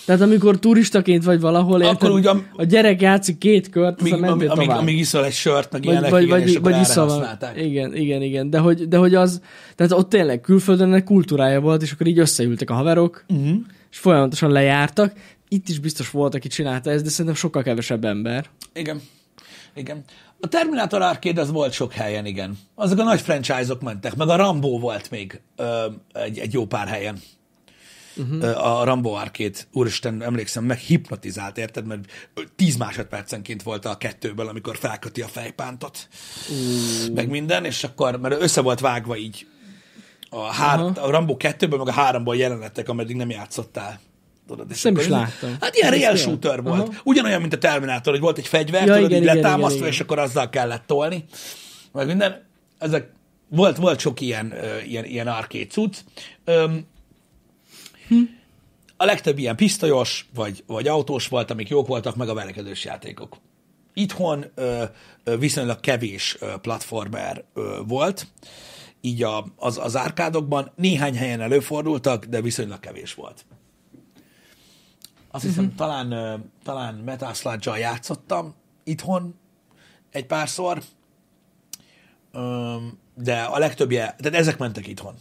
Tehát amikor turistaként vagy valahol, érted, akkor úgy a gyerek játszik két kört, az amíg, tovább. Amíg iszol egy sört, meg vagy, ilyenek, vagy, igen, vagy, és vagy vagy Igen, igen, igen. De hogy, de hogy az, tehát ott tényleg külföldön ennek kultúrája volt, és akkor így összeültek a haverok, uh-huh. és folyamatosan lejártak. Itt is biztos volt, aki csinálta ezt, de szerintem sokkal kevesebb ember. Igen. Igen. A Terminator Arcade az volt sok helyen, igen. Azok a nagy franchise-ok mentek, meg a Rambo volt még ö, egy, egy jó pár helyen uh-huh. a Rambo Arcade, úristen, emlékszem, meg hipnotizált, érted? Mert tíz másodpercenként volt a kettőből, amikor felköti a fejpántot, uh. meg minden, és akkor, mert össze volt vágva így a, hár, uh-huh. a Rambo kettőből meg a háromból jelenetek, ameddig nem játszottál tudod. És nem is láttam. Hát ilyen real shooter ilyen. volt. Uh-huh. Ugyanolyan, mint a Terminátor, hogy volt egy fegyver, ja, tudod, igen, így igen, letámasztva, igen, igen. és akkor azzal kellett tolni. Meg minden. Ezek volt, volt sok ilyen, uh, ilyen, ilyen arcade cucc. Um, a legtöbb ilyen pisztolyos, vagy, vagy autós volt, amik jók voltak, meg a verekedős játékok. Itthon ö, viszonylag kevés platformer ö, volt, így a, az, az árkádokban néhány helyen előfordultak, de viszonylag kevés volt. Azt hiszem, uh-huh. talán, ö, talán Metal Sludge-al játszottam itthon egy párszor, ö, de a legtöbbje, tehát ezek mentek itthon.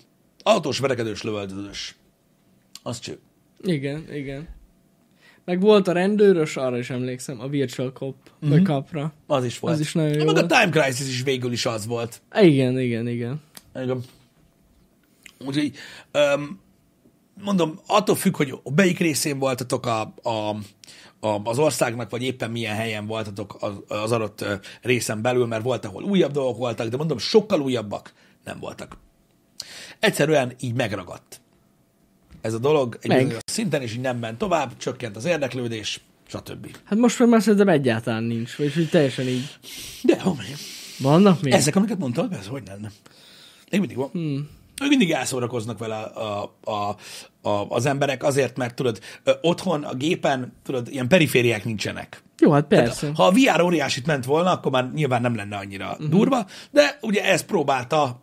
Autós, verekedős, lövöldözős az cső. Igen, igen. Meg volt a rendőrös, arra is emlékszem, a Virtual Cop, mm-hmm. a mhm. kapra. Az is volt. Az is nagyon hát jó Meg a Time Crisis is végül is az volt. Igen, igen, igen. Igen. Úgyhogy, um, mondom, attól függ, hogy melyik részén voltatok a, a, a, az országnak, vagy éppen milyen helyen voltatok az, az adott részen belül, mert volt, ahol újabb dolgok voltak, de mondom, sokkal újabbak nem voltak. Egyszerűen így megragadt ez a dolog egy Meg. szinten, és így nem ment tovább, csökkent az érdeklődés, stb. Hát most már, már szerintem egyáltalán nincs, vagyis hogy teljesen így. De, homé. Vannak még? Ezek, amiket mondtál, persze, hogy lenne. Még mindig van. Hmm. Ők mindig elszórakoznak vele a, a, a, a, az emberek azért, mert tudod, otthon a gépen, tudod, ilyen perifériák nincsenek. Jó, hát persze. Tehát, ha a VR óriásit ment volna, akkor már nyilván nem lenne annyira uh-huh. durva, de ugye ezt próbálta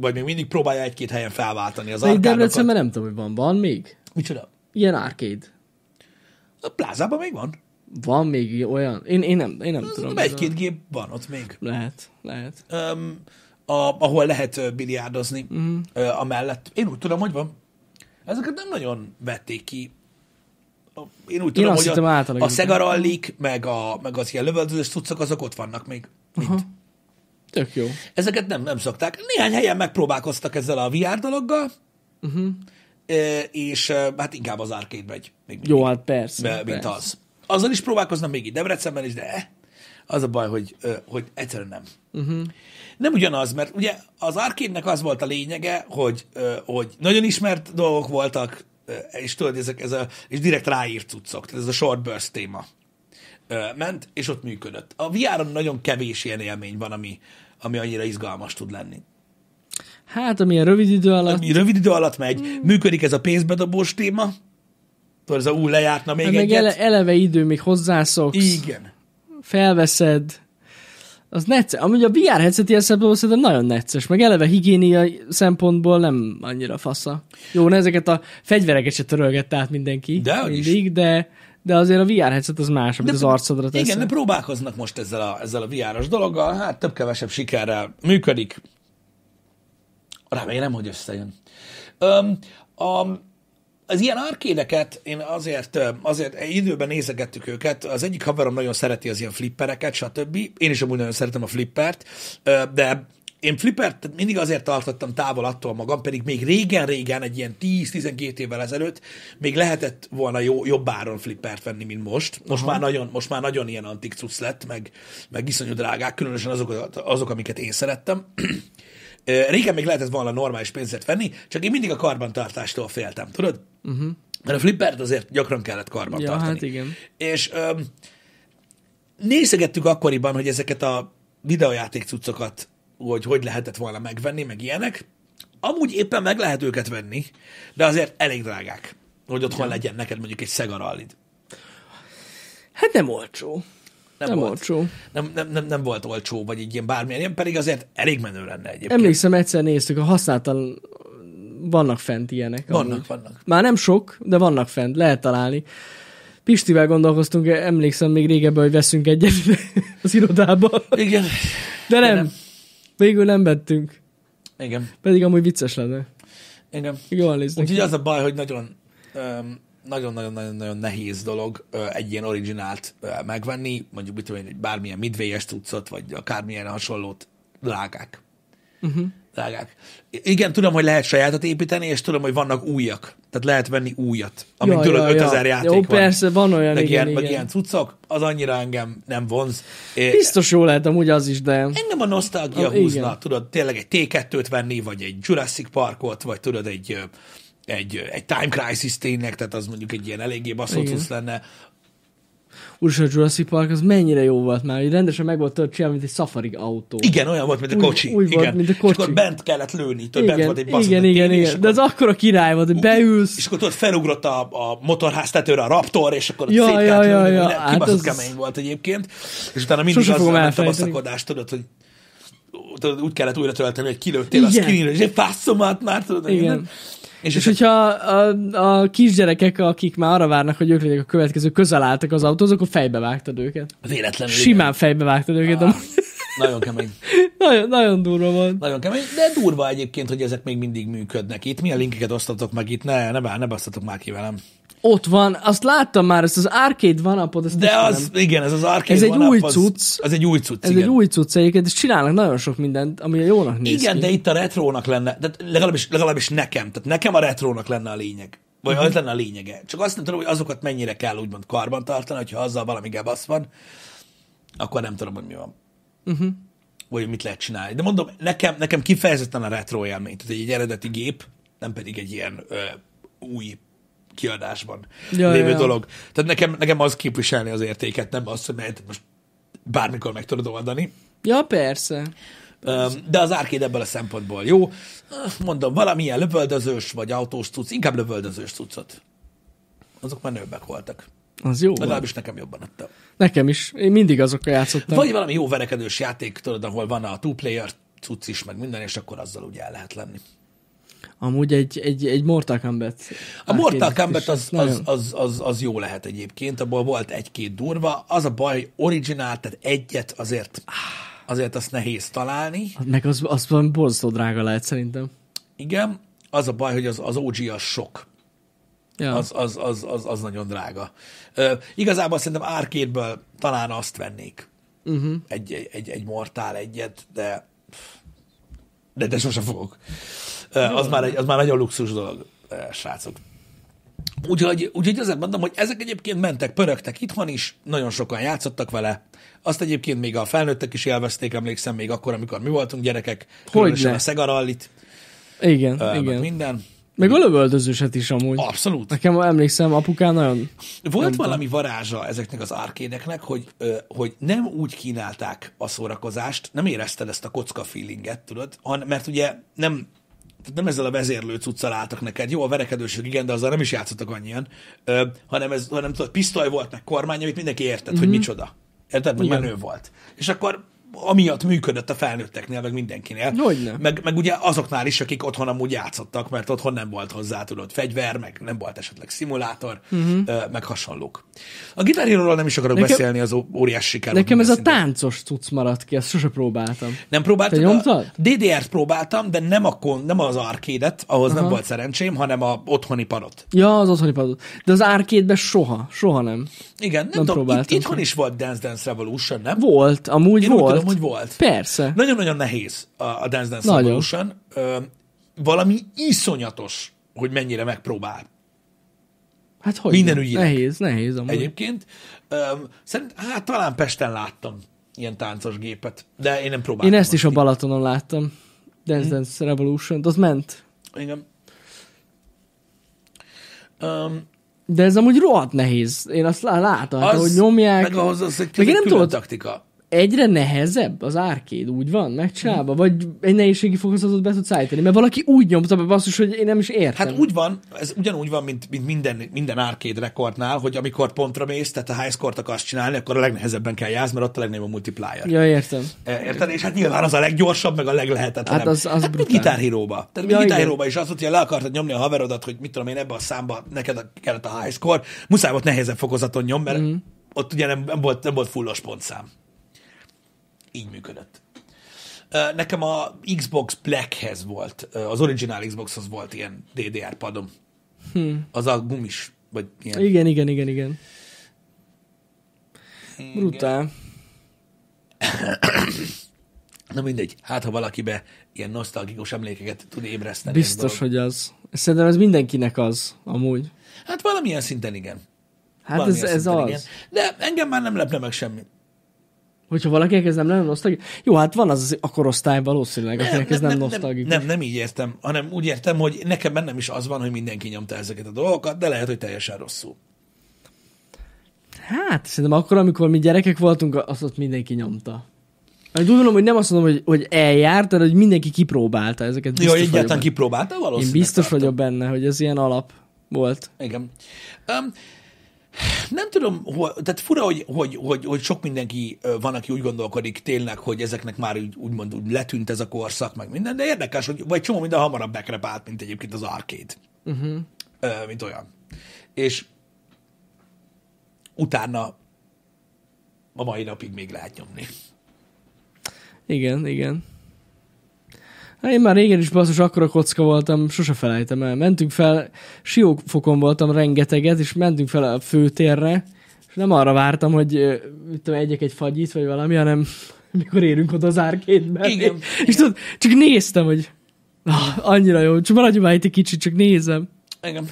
vagy még mindig próbálja egy-két helyen felváltani az arkádokat. De Debrecenben nem tudom, hogy van. Van még? Micsoda? Ilyen arcade. A plázában még van? Van még olyan? Én, én nem, én nem az tudom. Egy-két gép van ott még. Lehet, lehet. Um, a, ahol lehet biliárdozni mm. uh, amellett. Én úgy tudom, hogy van. Ezeket nem nagyon vették ki. Én úgy tudom, én hogy a, a Sega meg, a, meg az ilyen lövöldözős cuccok, azok ott vannak még. Mint. Tök jó. Ezeket nem, nem szokták. Néhány helyen megpróbálkoztak ezzel a VR dologgal, uh-huh. és hát inkább az arcade megy. Még jó, hát persze. Be, mint persze. az. Azzal is próbálkoznak még itt Debrecenben is, de eh, az a baj, hogy, hogy egyszerűen nem. Uh-huh. Nem ugyanaz, mert ugye az arcade az volt a lényege, hogy, hogy nagyon ismert dolgok voltak, és tudod, ezek, ez a, és direkt ráírt cuccok, tehát ez a short burst téma ment, és ott működött. A vr nagyon kevés ilyen élmény van, ami, ami annyira izgalmas tud lenni. Hát, ami a rövid idő alatt... Ami rövid idő alatt megy. Mm. Működik ez a pénzbedobós téma. Tudod, ez a új lejártna még hát, egyet. Meg eleve idő, még hozzászoksz. Igen. Felveszed. Az necces. Amúgy a VR headset ilyen szempontból szerintem nagyon necces, meg eleve higiénia szempontból nem annyira fasza. Jó, ne ezeket a fegyvereket se törölgette át mindenki. De mindig, is. de, de azért a VR headset az más, amit de, az arcodra tesz. Igen, de próbálkoznak most ezzel a, ezzel a VR-os dologgal, hát több-kevesebb sikerrel működik. Remélem, hogy összejön. Öm, a, az ilyen arkédeket, én azért, azért időben nézegettük őket, az egyik haverom nagyon szereti az ilyen flippereket, stb. Én is amúgy nagyon szeretem a flippert, de én flippert mindig azért tartottam távol attól magam, pedig még régen-régen, egy ilyen 10-12 évvel ezelőtt még lehetett volna jó, jobb áron flippert venni, mint most. Most, Aha. már nagyon, most már nagyon ilyen antik cucc lett, meg, meg iszonyú drágák, különösen azok, azok amiket én szerettem. régen még lehetett volna normális pénzet venni, csak én mindig a karbantartástól féltem, tudod? Uh-huh. Mert a flippert azért gyakran kellett karban ja, Hát igen. És öm, nézegettük akkoriban, hogy ezeket a videojáték cuccokat hogy hogy lehetett volna megvenni, meg ilyenek. Amúgy éppen meg lehet őket venni, de azért elég drágák, hogy otthon Igen. legyen neked mondjuk egy Sega Rallid. Hát nem olcsó. Nem, nem volt. olcsó. Nem, nem, nem, nem, volt olcsó, vagy így ilyen bármilyen, ilyen, pedig azért elég menő lenne egyébként. Emlékszem, egyszer néztük, a használtan vannak fent ilyenek. Vannak, amúgy. vannak. Már nem sok, de vannak fent, lehet találni. Pistivel gondolkoztunk, emlékszem még régebben, hogy veszünk egyet az irodába. Igen. De nem. De nem. Végül nem vettünk. Igen. Pedig amúgy vicces lenne. Igen. Jól néznek. Úgyhogy az a baj, hogy nagyon... Um, nagyon-nagyon-nagyon nehéz dolog egy ilyen originált megvenni, mondjuk mit tudom én, bármilyen midvélyes cuccot, vagy akármilyen hasonlót drágák. Uh-huh drágák. Igen, tudom, hogy lehet sajátot építeni, és tudom, hogy vannak újak. Tehát lehet venni újat, amit ja, tudod, ja, 5000 ja. játék Jó, van. persze, van olyan, meg igen, ilyen, igen. Meg ilyen cuccok, az annyira engem nem vonz. Biztos jó lehet amúgy az is, de... Engem a nosztalgia ah, húzna, igen. tudod, tényleg egy T2-t venni, vagy egy Jurassic Parkot, vagy tudod, egy egy, egy Time Crisis tényleg, tehát az mondjuk egy ilyen eléggé baszott lenne, Úrsa Jurassic Park, az mennyire jó volt már, hogy rendesen meg volt tört mint egy safari autó. Igen, olyan volt, mint a kocsi. Úgy, úgy igen. volt, mint a kocsi. És akkor bent kellett lőni, tudod, igen, bent volt egy baszott Igen, igen, igen. Akkor... De az akkora király volt, hogy beülsz. És akkor tudod, felugrott a, a motorház tetőre a Raptor, és akkor ja, szét ja, ja, ja, ja. Hát az... kemény volt egyébként. És utána mindig az ment a baszakodást, tudod, hogy tudod, úgy kellett újra tölteni, hogy kilőttél igen. a screenre, és egy fászomat már, tudod, igen. És, és hogyha a, a kisgyerekek, akik már arra várnak, hogy ők legyenek a következő, közel álltak az autóhoz, akkor fejbe vágtad őket. Véletlenül. Simán igen. fejbe vágtad őket. Ah, nagyon kemény. nagyon, nagyon durva volt. Nagyon kemény, de durva egyébként, hogy ezek még mindig működnek. Itt milyen linkeket osztatok meg itt? Ne, ne, ne basztatok már ki velem ott van, azt láttam már, ezt az arcade vanapot. Ezt De az, nem. igen, ez az arcade ez egy új cucc. Ez egy új cucc, Ez igen. egy új cucc egyébként, és csinálnak nagyon sok mindent, ami jónak néz Igen, ki. de itt a retrónak lenne, tehát legalábbis, legalábbis nekem, tehát nekem a retrónak lenne a lényeg. Vagy uh-huh. az mhm. lenne a lényege. Csak azt nem tudom, hogy azokat mennyire kell úgymond karban tartani, hogyha azzal valami gebasz van, akkor nem tudom, hogy mi van. Uh-huh. Vagy mit lehet csinálni. De mondom, nekem, nekem kifejezetten a retro élmény, tehát egy eredeti gép, nem pedig egy ilyen ö, új kiadásban ja, lévő ja, dolog. Tehát nekem, nekem az képviselni az értéket, nem az, hogy mert most bármikor meg tudod oldani. Ja, persze. persze. De az árkéd ebből a szempontból jó. Öh, mondom, valamilyen lövöldözős vagy autós cucc, inkább lövöldözős cuccot. Azok már nőbbek voltak. Az jó. Legalábbis nekem jobban adta. Nekem is. Én mindig azokkal játszottam. Vagy valami jó verekedős játék, tudod, ahol van a two-player cucc is, meg minden, és akkor azzal ugye el lehet lenni. Amúgy egy, egy, egy Mortal Kombat. A Mortal Kombat az, az, az, az, az, jó lehet egyébként, abból volt egy-két durva. Az a baj, hogy originál, tehát egyet azért, azért azt nehéz találni. Meg az, az valami borzasztó drága lehet szerintem. Igen, az a baj, hogy az, az OG az sok. Ja. Az, az, az, az, az nagyon drága. Ö, igazából szerintem árkétből talán azt vennék. Uh-huh. Egy, egy, egy, egy mortál egyet, de de, de sosem fogok az már, egy, az már nagyon luxus dolog, srácok. Úgyhogy, úgyhogy azért mondom, hogy ezek egyébként mentek, pörögtek itthon is, nagyon sokan játszottak vele. Azt egyébként még a felnőttek is élvezték, emlékszem még akkor, amikor mi voltunk gyerekek, Hogy a Szegarallit. Igen, ö, igen. Minden. Meg a lövöldözőset is amúgy. Abszolút. Nekem emlékszem, apukán nagyon... Volt nem valami varázsa ezeknek az árkéneknek, hogy, hogy nem úgy kínálták a szórakozást, nem érezted ezt a kocka feelinget, tudod, han, mert ugye nem nem ezzel a vezérlő cuccal álltak neked. Jó, a verekedőség, igen, de azzal nem is játszottak annyian, ö, hanem ez, hanem tudod, pisztoly volt, meg kormány, amit mindenki értett, mm-hmm. hogy mhm. micsoda. Érted? Hogy menő volt. És akkor amiatt működött a felnőtteknél, meg mindenkinél. Meg, meg ugye azoknál is, akik otthon amúgy játszottak, mert otthon nem volt hozzá, tudod, fegyver, meg nem volt esetleg szimulátor, uh-huh. meg hasonlók. A gitáriról nem is akarok nekem, beszélni, az óriás siker. Nekem ez szinten. a táncos cucc maradt ki, ezt sose próbáltam. Nem próbáltam? DDR-t próbáltam, de nem, a, nem az arkédet, et ahhoz Aha. nem volt szerencsém, hanem a otthoni padot. Ja, az otthoni padot. De az arcade soha, soha nem. Igen, nem, nem tudom, itt, itthon is volt Dance Dance Revolution, nem? Volt, amúgy Én volt hogy volt. Persze. Nagyon-nagyon nehéz a, Dance Dance Nagyon. Revolution. valami iszonyatos, hogy mennyire megpróbál. Hát hogy Minden ügyileg. Nehéz, nehéz. Amúgy. Egyébként, ö, szerint, hát talán Pesten láttam ilyen táncos gépet, de én nem próbáltam. Én ezt is a Balatonon láttam. Dance hmm. Revolution, az ment. Igen. Um, de ez amúgy rohadt nehéz. Én azt látom, hát az, hogy nyomják. Meg ahhoz az egy, meg én nem külön taktika egyre nehezebb az árkéd, úgy van, megcsinálva? Vagy egy nehézségi fokozatot be tudsz állítani? Mert valaki úgy nyomta be basszus, hogy én nem is értem. Hát úgy van, ez ugyanúgy van, mint, mint minden, minden árkéd rekordnál, hogy amikor pontra mész, tehát a high score-t akarsz csinálni, akkor a legnehezebben kell jársz, mert ott a legnagyobb a multiplier. Ja, értem. E, érted? És hát nyilván az a leggyorsabb, meg a leglehetetlenebb. Hát az, az hát, gitárhíróba. Tehát ja, gitárhíróba is az, hogy le akartad nyomni a haverodat, hogy mit tudom én, ebbe a számba neked a, kellett a high score, muszáj volt nehezebb fokozaton nyom, mert mm. ott ugye nem, nem, volt, nem volt fullos pontszám így működött. Nekem a Xbox Blackhez volt, az original Xboxhoz volt ilyen DDR padom. Hmm. Az a gumis, vagy ilyen. Igen, igen, igen, igen. Brutál. Na mindegy, hát ha valakibe ilyen nosztalgikus emlékeket tud ébreszteni. Biztos, hogy az. Szerintem ez mindenkinek az, amúgy. Hát valamilyen szinten igen. Hát valamilyen ez, ez az. Igen. De engem már nem lepne meg semmi. Hogyha valaki ez nem lenne nosztalgia? Jó, hát van az a korosztály valószínűleg, nem, akinek nem, ez nem, nem nosztalgia. Nem, nem így értem, hanem úgy értem, hogy nekem bennem is az van, hogy mindenki nyomta ezeket a dolgokat, de lehet, hogy teljesen rosszul. Hát, szerintem akkor, amikor mi gyerekek voltunk, azt ott mindenki nyomta. Úgy gondolom, hogy nem azt mondom, hogy, hogy eljárt, hanem hogy mindenki kipróbálta ezeket. Jó, egyáltalán kipróbálta valószínűleg. Én biztos tartom. vagyok benne, hogy ez ilyen alap volt. Igen. Um, nem tudom, hol, tehát fura, hogy, hogy, hogy, hogy sok mindenki van, aki úgy gondolkodik tényleg, hogy ezeknek már úgy, úgymond úgy letűnt ez a korszak, meg minden, de érdekes, hogy vagy csomó minden hamarabb bekrepált, mint egyébként az arcade. Uh-huh. mint olyan. És utána a mai napig még lehet nyomni. Igen, igen. Hát Én már régen is basszus, akkora kocka voltam, sose felejtem el. Mentünk fel, siófokon voltam rengeteget, és mentünk fel a főtérre, és nem arra vártam, hogy mit tudom, egyek egy fagyit, vagy valami, hanem mikor érünk oda az árkétbe. Igen. És igen. tudod, csak néztem, hogy ah, annyira jó, csak maradjunk már itt egy kicsit, csak nézem. Igen.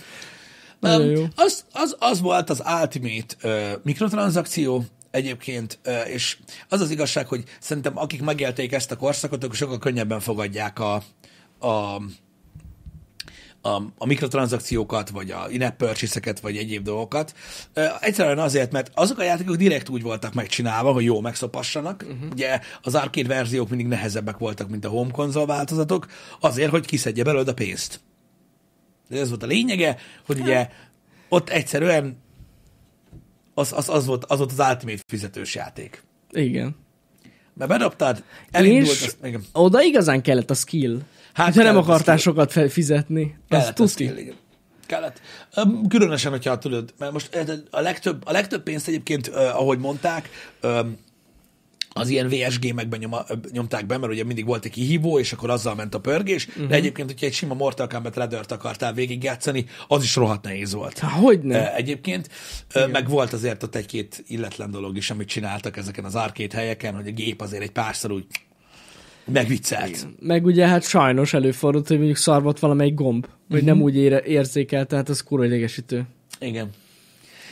Um, az, az, az volt az Ultimate uh, mikrotranszakció, egyébként, és az az igazság, hogy szerintem akik megélték ezt a korszakot, akkor sokkal könnyebben fogadják a, a a, a mikrotranszakciókat, vagy a in vagy egyéb dolgokat. Egyszerűen azért, mert azok a játékok direkt úgy voltak megcsinálva, hogy jó megszopassanak. Uh-huh. Ugye az arcade verziók mindig nehezebbek voltak, mint a home konzol változatok, azért, hogy kiszedje belőle a pénzt. Ez volt a lényege, hogy ugye hát- ott egyszerűen az, az, az, volt, az volt az Ultimate fizetős játék. Igen. Mert bedobtad, elindult, és igen. oda igazán kellett a skill. Hát, de nem akartál sokat fizetni. Kellett a skill, igen. Kellett. Különösen, hogyha tudod, mert most eh, a legtöbb, a legtöbb pénzt egyébként, eh, ahogy mondták, az ilyen VSG megben nyomták be, mert ugye mindig volt egy kihívó, és akkor azzal ment a pörgés, uh-huh. de mhm. egyébként, hogyha egy sima Mortal Kombat Redert akartál végigjátszani, az is rohadt nehéz volt. Há, hogyne? Egyébként, Igen. meg volt azért ott egy-két illetlen dolog is, amit csináltak ezeken az arkét helyeken, hogy a gép azért egy párszor úgy megviccelt. Igen. Meg ugye hát sajnos előfordult, hogy mondjuk szarvott valamelyik gomb, uh-huh. hogy mhm. nem úgy ére, érzékel, tehát az kurva idegesítő. Igen.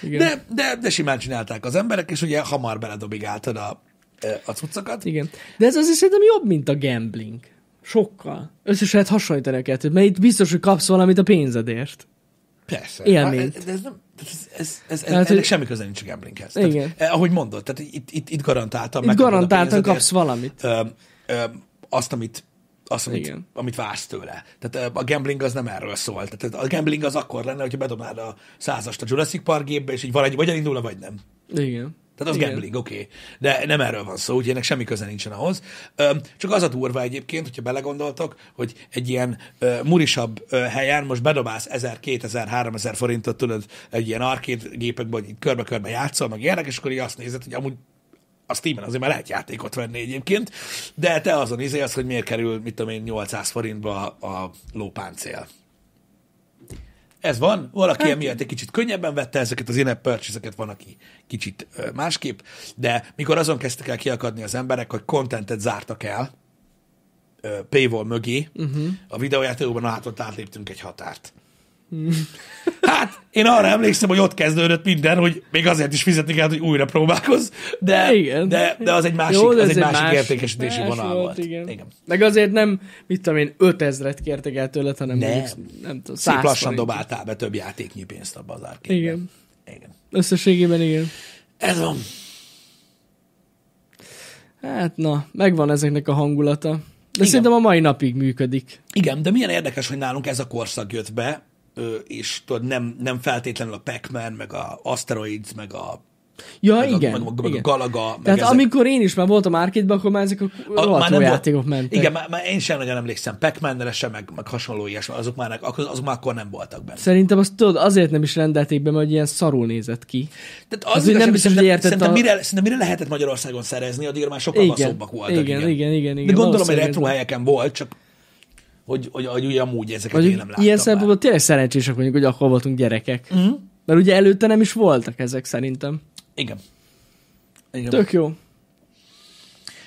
Igen. De, de, de simán csinálták az emberek, és ugye hamar beledobigáltad a a cuccokat. Igen. De ez azért szerintem jobb, mint a gambling. Sokkal. Összesen lehet hasonlítani a kettőt, mert itt biztos, hogy kapsz valamit a pénzedért. Persze. Élményt. Hát, de ez nem, ez, ez, ez, tehát, ennek hogy... semmi köze nincs a gamblinghez. igen. Tehát, ahogy mondod, tehát itt, itt, itt garantáltam. itt garantáltan kapsz valamit. Ö, ö, azt, amit azt, amit, Igen. amit vársz tőle. Tehát a gambling az nem erről szól. Tehát a gambling az akkor lenne, hogyha bedobnád a százast a Jurassic Park gépbe, és így valahogy vagy elindulna, vagy nem. Igen. Tehát az Igen. gambling, oké. Okay. De nem erről van szó, úgyhogy ennek semmi köze nincsen ahhoz. Csak az a durva egyébként, hogyha belegondoltak, hogy egy ilyen murisabb helyen most bedobálsz 1000, 2000, 3000 forintot, tudod, egy ilyen arcade gépekbe, hogy körbe-körbe játszol, meg ilyenek, és akkor így azt nézed, hogy amúgy a Steam-en azért már lehet játékot venni egyébként, de te azon az, hogy miért kerül, mit tudom én, 800 forintba a lópáncél ez van, valaki hát. emiatt egy kicsit könnyebben vette ezeket az in-app purchase-eket, van, aki kicsit másképp, de mikor azon kezdtek el kiakadni az emberek, hogy kontentet zártak el, paywall mögé, uh-huh. a videójátékokban hát átléptünk egy határt. Hát, én arra emlékszem, hogy ott kezdődött minden, hogy még azért is fizetni kell, hogy újra próbálkoz. de, igen. de, de az egy másik, Jó, az egy másik más, értékesítési más vonal volt. volt. Igen. igen. Meg azért nem, mit tudom én, 5000-et kértek el tőled, hanem nem, mondjuk, nem tudom, Szép lassan dobáltál be több játéknyi pénzt abba az Igen. igen. Összességében igen. Ez van. Hát na, megvan ezeknek a hangulata. De Igen. szerintem a mai napig működik. Igen, de milyen érdekes, hogy nálunk ez a korszak jött be, és tudod, nem, nem feltétlenül a pac meg a Asteroids, meg a Ja, meg igen. A, meg, meg igen. a Galaga. Meg Tehát ezek. amikor én is már voltam arcade akkor már ezek a, a már nem játékok volt, mentek. Igen, már, már, én sem nagyon emlékszem pac se, meg, meg hasonló ilyesmi, azok már, azok már akkor nem voltak benne. Szerintem azt tudod, azért nem is rendelték be, mert ilyen szarul nézett ki. Tehát az, az igaz, nem biztos, hogy értett szerintem, a... mire, szerintem mire lehetett Magyarországon szerezni, addigra már sokkal igen, baszobbak voltak. Igen, igen, igen. igen, igen De gondolom, hogy retro helyeken volt, csak hogy, hogy, hogy ugye amúgy ezeket vagy én nem láttam Ilyen szempontból tényleg szerencsések mondjuk, hogy akkor voltunk gyerekek. Mm-hmm. Mert ugye előtte nem is voltak ezek szerintem. Igen. Igen. Tök jó.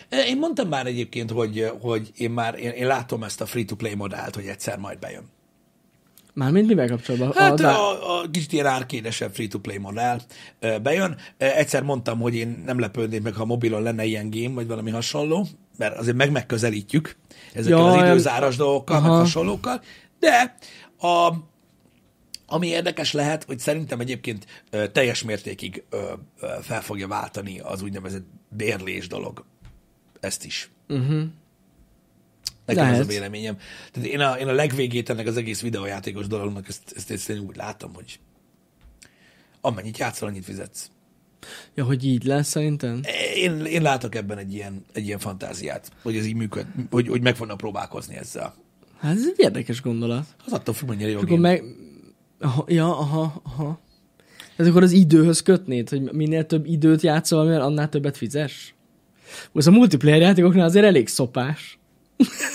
E, én mondtam már egyébként, hogy, hogy én már én, én látom ezt a free-to-play modellt, hogy egyszer majd bejön. Mármint mivel kapcsolatban? Hát a, a, a kicsit ilyen árkédesebb free-to-play modell e, bejön. E, egyszer mondtam, hogy én nem lepődnék meg, ha mobilon lenne ilyen game, vagy valami hasonló, mert azért meg megközelítjük ezekkel ja, az időzáras dolgokkal, aha. meg hasonlókkal, de a, ami érdekes lehet, hogy szerintem egyébként ö, teljes mértékig ö, ö, fel fogja váltani az úgynevezett bérlés dolog ezt is. Uh-huh. Nekem lehet. ez a véleményem. Tehát én a, én a legvégét ennek az egész videójátékos dolognak ezt, ezt, ezt én úgy látom, hogy amennyit játszol, annyit fizetsz. Ja, hogy így lesz szerintem? Én, én látok ebben egy ilyen, egy ilyen fantáziát, hogy ez így működ, hogy, hogy meg fognak próbálkozni ezzel. Hát ez egy érdekes gondolat. Az attól függ, mennyire jó. Akkor meg... Aha, ja, aha, aha. Ez hát akkor az időhöz kötnéd, hogy minél több időt játszol, amivel annál többet fizes? Most a multiplayer játékoknál azért elég szopás.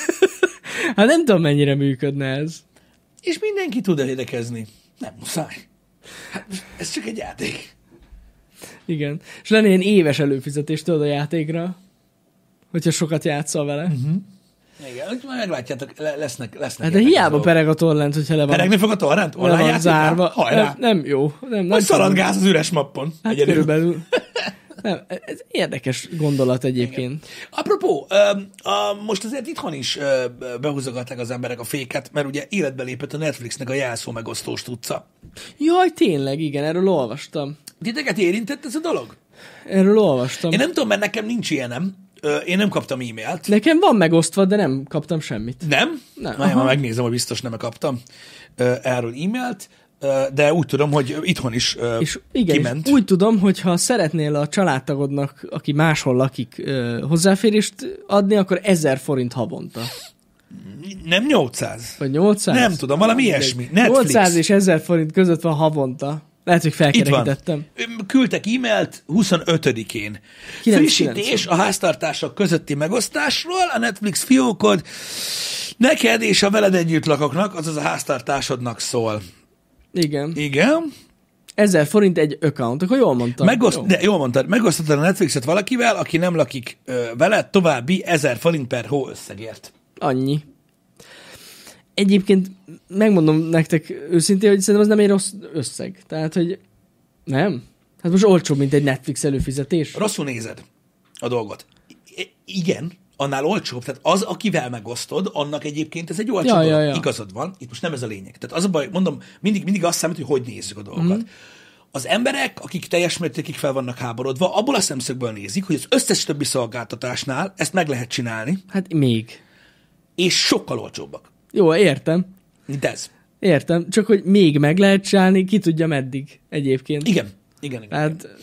hát nem tudom, mennyire működne ez. És mindenki tud elérekezni. Nem muszáj. Hát, ez csak egy játék. Igen. És lenne ilyen éves előfizetés, tudod a játékra, hogyha sokat játszol vele. Uh-huh. Igen, majd meglátjátok, lesznek, lesznek. Hát de hiába pereg a torrent, hogyha le van. Peregni fog a torrent? Online le van zárva. Hajrá. Nem, nem jó. Nem, nem gáz az üres mappon. Hát egyedül. körülbelül. nem, ez érdekes gondolat egyébként. Igen. Apropó, most azért itthon is behúzogatták az emberek a féket, mert ugye életbe lépett a Netflixnek a jelszó megosztós tudca. Jaj, tényleg, igen, erről olvastam. Titeket érintett ez a dolog? Erről olvastam. Én nem tudom, mert nekem nincs ilyenem. én nem kaptam e-mailt. Nekem van megosztva, de nem kaptam semmit. Nem? Nem. Na, megnézem, hogy biztos nem kaptam erről e-mailt de úgy tudom, hogy itthon is és igen, kiment. És úgy tudom, hogy ha szeretnél a családtagodnak, aki máshol lakik, hozzáférést adni, akkor 1000 forint havonta. Nem 800. Vagy 800? Nem tudom, valami nem, ilyesmi. Netflix. 800 és 1000 forint között van havonta. Lehet, hogy felkerekítettem. Küldtek e-mailt 25-én. Frissítés a háztartások közötti megosztásról, a Netflix fiókod neked és a veled együtt lakoknak, azaz a háztartásodnak szól. Igen. Igen. 1000 forint egy account, akkor jól mondtam. Megoszt, jó. De, jól mondtad, megosztottad a Netflixet valakivel, aki nem lakik ö, vele, további 1000 forint per hó összegért. Annyi egyébként megmondom nektek őszintén, hogy szerintem az nem egy rossz összeg. Tehát, hogy nem. Hát most olcsóbb, mint egy Netflix előfizetés. Rosszul nézed a dolgot. I- igen, annál olcsóbb. Tehát az, akivel megosztod, annak egyébként ez egy olcsó ja, Ja, ja. Igazad van, itt most nem ez a lényeg. Tehát az a baj, mondom, mindig, mindig azt számít, hogy hogy nézzük a dolgokat. Mm-hmm. Az emberek, akik teljes mértékig fel vannak háborodva, abból a szemszögből nézik, hogy az összes többi szolgáltatásnál ezt meg lehet csinálni. Hát még. És sokkal olcsóbbak. Jó, értem. Mint ez. Értem, csak hogy még meg lehet csinálni, ki tudja meddig egyébként. Igen, igen, igen. Hát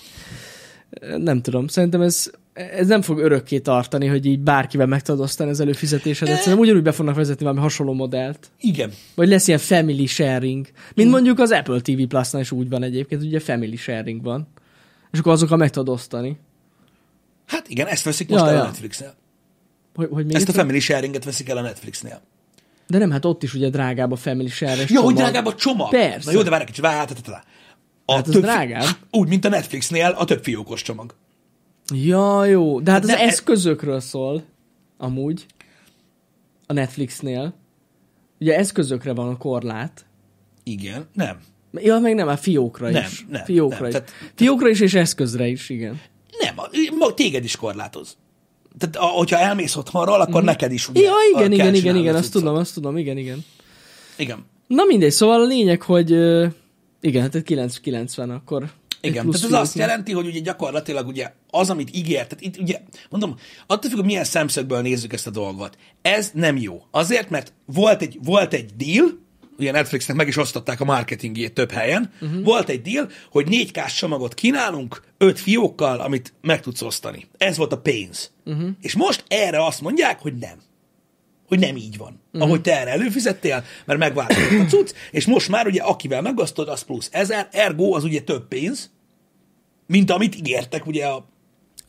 eh, nem tudom, szerintem ez, ez nem fog örökké tartani, hogy így bárkivel meg tudod osztani az előfizetésedet. E... Szerintem ugyanúgy be fognak vezetni valami hasonló modellt. Igen. Vagy lesz ilyen family sharing. Mint mm. mondjuk az Apple TV plus is úgy van egyébként, ugye family sharing van. És akkor azokkal meg tudod osztani. Hát igen, ezt veszik most ja, el ja. a Netflixnél. Hogy, hogy még ezt a family sharinget veszik el a Netflixnél. De nem, hát ott is ugye drágább a family share Jó, hogy drágább a csomag. Persze. Na jó, de várj egy kicsit, várj, hát, hát, hát, a hát az több, drágább. Úgy, mint a Netflixnél a több fiókos csomag. Ja, jó. De hát az ne, eszközökről szól, amúgy, a Netflixnél. Ugye eszközökre van a korlát. Igen, nem. Ja, meg nem, a fiókra nem, is. Nem, fiókra nem. Is. Tehát, fiókra is és eszközre is, igen. Nem, téged is korlátoz tehát hogyha elmész otthonról, akkor mm. neked is ugye Ja, igen, igen, igen, igen, azt tudom, azt tudom, igen, igen. Igen. Na mindegy, szóval a lényeg, hogy igen, hát 990 akkor igen, tehát ez azt jelenti, hogy ugye gyakorlatilag ugye az, amit ígért, tehát itt ugye, mondom, attól függ, hogy milyen szemszögből nézzük ezt a dolgot. Ez nem jó. Azért, mert volt egy, volt egy deal, ugye Netflixnek meg is osztották a marketingjét több helyen, uh-huh. volt egy deal, hogy 4 k csomagot kínálunk, öt fiókkal, amit meg tudsz osztani. Ez volt a pénz. Uh-huh. És most erre azt mondják, hogy nem. Hogy nem így van. Uh-huh. Ahogy te erre előfizettél, mert megváltozott a cucc, és most már ugye akivel megosztod, az plusz ezer, ergo az ugye több pénz, mint amit ígértek ugye a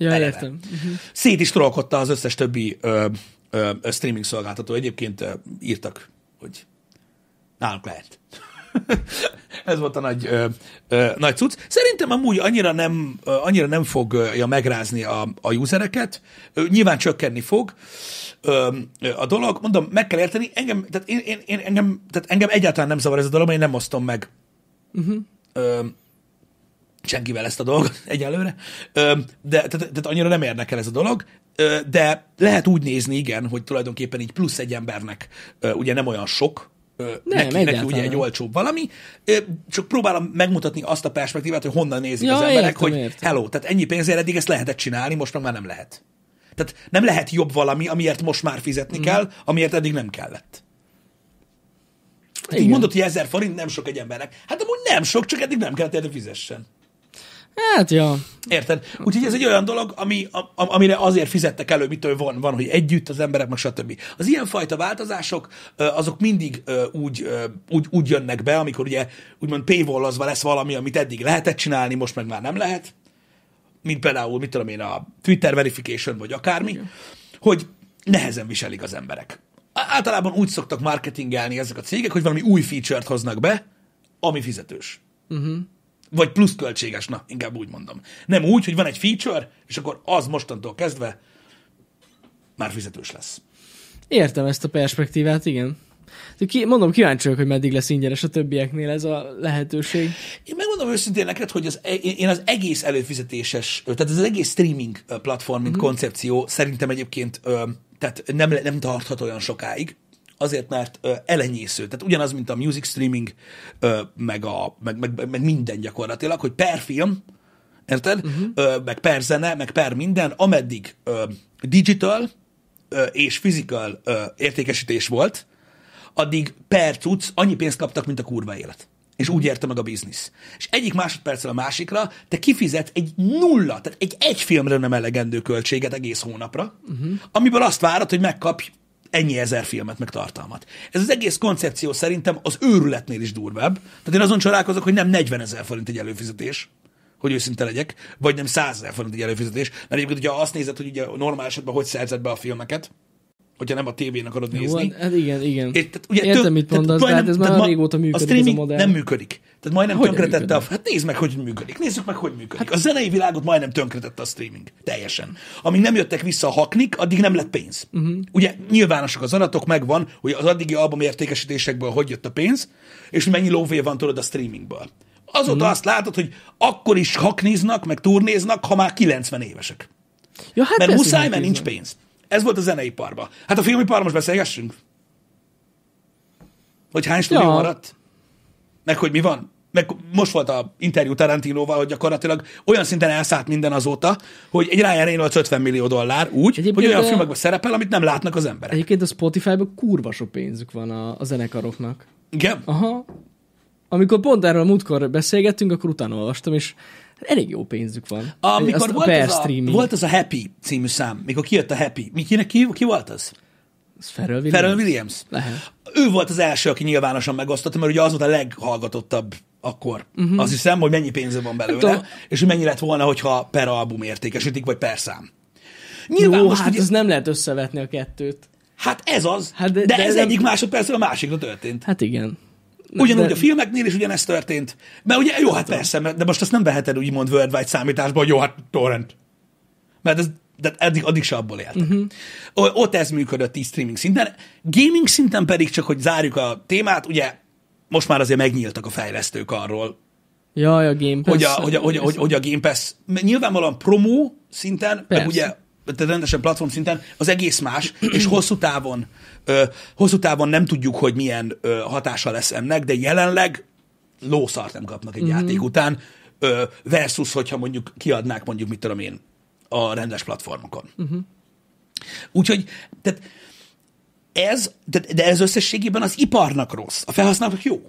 Ja, eleve. értem. Uh-huh. Szét is trollkodta az összes többi ö, ö, streaming szolgáltató. Egyébként ö, írtak, hogy nálunk lehet. Ez volt a nagy, ö, ö, nagy cucc. Szerintem amúgy annyira nem, ö, annyira nem fogja megrázni a, a usereket. Ö, nyilván csökkenni fog ö, ö, a dolog. Mondom, meg kell érteni, engem, tehát én, én, én, engem, tehát engem egyáltalán nem zavar ez a dolog, én nem osztom meg uh-huh. ö, senkivel ezt a dolgot egyelőre, ö, de tehát, tehát annyira nem érdekel ez a dolog, ö, de lehet úgy nézni, igen, hogy tulajdonképpen így plusz egy embernek ö, ugye nem olyan sok, nem, neki, neki ugye egy olcsóbb valami, csak próbálom megmutatni azt a perspektívát, hogy honnan nézik ja, az emberek, értem, hogy értem. hello, tehát ennyi pénzért eddig ezt lehetett csinálni, most meg már nem lehet. Tehát nem lehet jobb valami, amiért most már fizetni mm. kell, amiért eddig nem kellett. Hát Igen. Így mondott, hogy ezer forint nem sok egy embernek. Hát amúgy nem sok, csak eddig nem kellett, hogy fizessen. Hát, ja. Érted? Úgyhogy ez egy olyan dolog, ami, a, amire azért fizettek elő, mitől van, van, hogy együtt az emberek, meg stb. Az ilyenfajta változások, azok mindig úgy, úgy, úgy jönnek be, amikor ugye úgymond paywallazva lesz valami, amit eddig lehetett csinálni, most meg már nem lehet, mint például, mit tudom én, a Twitter verification, vagy akármi, okay. hogy nehezen viselik az emberek. Általában úgy szoktak marketingelni ezek a cégek, hogy valami új feature-t hoznak be, ami fizetős. Uh-huh. Vagy plusz költséges, na, inkább úgy mondom. Nem úgy, hogy van egy feature, és akkor az mostantól kezdve már fizetős lesz. Értem ezt a perspektívát, igen. Ki, mondom, kíváncsi vagyok, hogy meddig lesz ingyenes a többieknél ez a lehetőség. Én megmondom őszintén neked, hogy az, e, én az egész előfizetéses, tehát az egész streaming platform, mint mm. koncepció szerintem egyébként tehát nem, nem tarthat olyan sokáig azért, mert elenyésző. Tehát ugyanaz, mint a music streaming, meg, a, meg, meg, meg minden gyakorlatilag, hogy per film, érted? Uh-huh. Meg per zene, meg per minden, ameddig digital és physical értékesítés volt, addig per cucc annyi pénzt kaptak, mint a kurva élet és úgy érte meg a biznisz. És egyik másodperccel a másikra te kifizet egy nulla, tehát egy egy filmre nem elegendő költséget egész hónapra, uh-huh. amiből azt várod, hogy megkapj ennyi ezer filmet, meg tartalmat. Ez az egész koncepció szerintem az őrületnél is durvább. Tehát én azon csalálkozok, hogy nem 40 ezer forint egy előfizetés, hogy őszinte legyek, vagy nem 100 ezer forint egy előfizetés. Mert egyébként, hogyha azt nézed, hogy ugye normál esetben hogy szerzed be a filmeket, hogyha nem a tévének akarod Jó, nézni. Hát igen, igen. É, tehát, ugye, Értem, tök, mit mondasz, tehát, de hát ez már ma, régóta működik a streaming ez a modell. nem működik. Tehát majdnem hogy tönkretette a... Hát nézd meg, hogy működik. Nézzük meg, hogy működik. Hát, a zenei világot majdnem tönkretette a streaming. Teljesen. Amíg nem jöttek vissza a haknik, addig nem lett pénz. Uh-huh. Ugye nyilvánosak az adatok, megvan, hogy az addigi album értékesítésekből hogy jött a pénz, és mennyi lóvé van tudod a streamingből. Azóta uh-huh. azt látod, hogy akkor is hakniznak, meg turnéznak, ha már 90 évesek. Ja, hát Mert muszáj, mert nincs pénz. Ez volt a zeneiparban. Hát a filmiparban most beszélgessünk? Hogy hány stúdió ja. maradt? Meg hogy mi van? Meg most volt a interjú Tarantinoval, hogy gyakorlatilag olyan szinten elszállt minden azóta, hogy egy Ryan Reynolds 50 millió dollár úgy, Egyébként hogy olyan a... filmekben szerepel, amit nem látnak az emberek. Egyébként a Spotify-ban kurva sok pénzük van a, a zenekaroknak. Igen? Aha. Amikor pont erről múltkor beszélgettünk, akkor utána olvastam, és elég jó pénzük van. Amikor volt, a az a, volt az a Happy című szám, mikor kijött a Happy. Mi, ki, ki volt az? Ez Ferrell Williams? Ferrell Williams. Ő volt az első, aki nyilvánosan megosztotta, mert ugye az volt a leghallgatottabb akkor. Uh-huh. Azt hiszem, hogy mennyi pénze van belőle, Tudom. Hát, és hogy mennyi lett volna, hogyha per album értékesítik, vagy per szám. Nyilván Jó, most hát ugye... ez nem lehet összevetni a kettőt. Hát ez az, hát de, de, de ez de... egyik másodperc a másikra történt. Hát igen. Ugyanúgy de... a filmeknél is ugyanezt történt. Mert ugye, jó, hát persze, de most azt nem veheted úgymond worldwide számításba, hogy jó, hát torrent. Mert ez de eddig, addig se abból éltek. Uh-huh. Ott ez működött így streaming szinten. Gaming szinten pedig csak, hogy zárjuk a témát, ugye most már azért megnyíltak a fejlesztők arról, Jaj, a Game Pass. Hogy a, hogy a, hogy a, hogy a Game Pass nyilvánvalóan promó szinten, Persze. meg ugye tehát rendesen platform szinten, az egész más, és hosszú távon, ö, hosszú távon nem tudjuk, hogy milyen ö, hatása lesz ennek, de jelenleg lószart nem kapnak egy mm-hmm. játék után, ö, versus, hogyha mondjuk kiadnák mondjuk, mit tudom én, a rendes platformokon. Mm-hmm. Úgyhogy, tehát ez, de, de ez összességében az iparnak rossz, a felhasználók jó.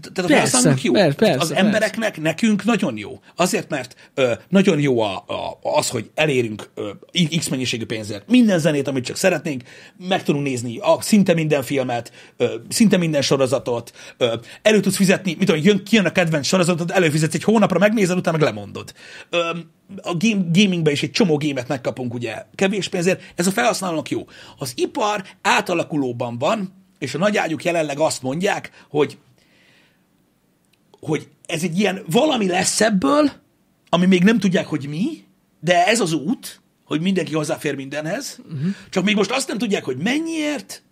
Tehát persze, az jó. Persze, persze, az embereknek, persze. nekünk nagyon jó. Azért, mert ö, nagyon jó a, a, az, hogy elérünk ö, X mennyiségű pénzért minden zenét, amit csak szeretnénk, meg tudunk nézni a, szinte minden filmet, ö, szinte minden sorozatot, ö, elő tudsz fizetni, mit tudom, jön, kijön a kedvenc sorozatod, előfizetsz egy hónapra, megnézed, utána meg lemondod. Ö, a game, gamingben is egy csomó gémet megkapunk, ugye, kevés pénzért, ez a felhasználónak jó. Az ipar átalakulóban van, és a nagyágyuk jelenleg azt mondják, hogy hogy ez egy ilyen valami lesz ebből, ami még nem tudják, hogy mi, de ez az út, hogy mindenki hozzáfér mindenhez, uh-huh. csak még most azt nem tudják, hogy mennyiért,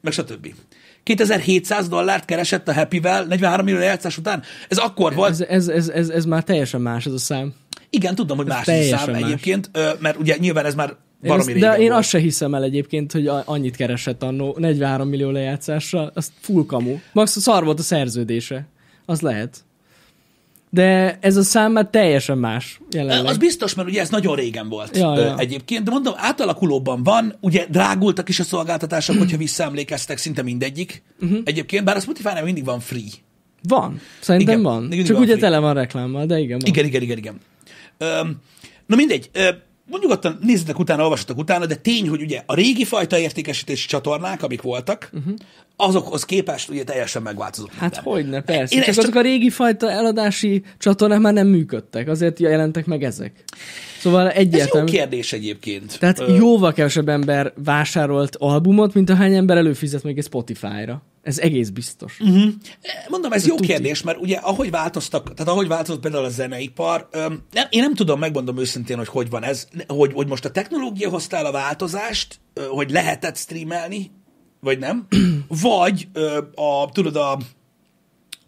meg stb. 2700 dollárt keresett a Happy-vel 43 millió lejátszás után. Ez akkor volt. Ez, ez, ez, ez, ez már teljesen más az a szám. Igen, tudom, hogy ez más az a szám más. egyébként, mert ugye nyilván ez már baromi én De én volt. azt se hiszem el egyébként, hogy annyit keresett annó 43 millió lejátszásra, az full kamu. Max szar volt a szerződése. Az lehet. De ez a szám már teljesen más jelenleg. Az biztos, mert ugye ez nagyon régen volt ja, ja. egyébként, de mondom, átalakulóban van, ugye drágultak is a szolgáltatások, hogyha visszaemlékeztek, szinte mindegyik uh-huh. egyébként, bár a spotify nem mindig van free. Van, szerintem igen, van. Csak van ugye free. tele van reklámmal, de igen van. Igen, igen, igen, igen. Ö, na mindegy, ö, nyugodtan nézzetek utána, olvassatok utána, de tény, hogy ugye a régi fajta értékesítési csatornák, amik voltak, uh-huh. azokhoz képest ugye teljesen megváltozott. Hát minden. hogyne, persze. Én csak, csak azok a régi fajta eladási csatornák már nem működtek, azért jelentek meg ezek. Szóval egyértelmű. Ez jó kérdés egyébként. Tehát Ö... jóval kevesebb ember vásárolt albumot, mint ahány ember előfizet még egy Spotify-ra. Ez egész biztos. Uh-huh. Mondom, ez, ez jó tuti. kérdés, mert ugye ahogy változtak, tehát ahogy változott például a zeneipar, öm, nem, én nem tudom, megmondom őszintén, hogy hogy van ez, hogy, hogy most a technológia hozta el a változást, hogy lehetett streamelni, vagy nem, vagy ö, a, tudod, a,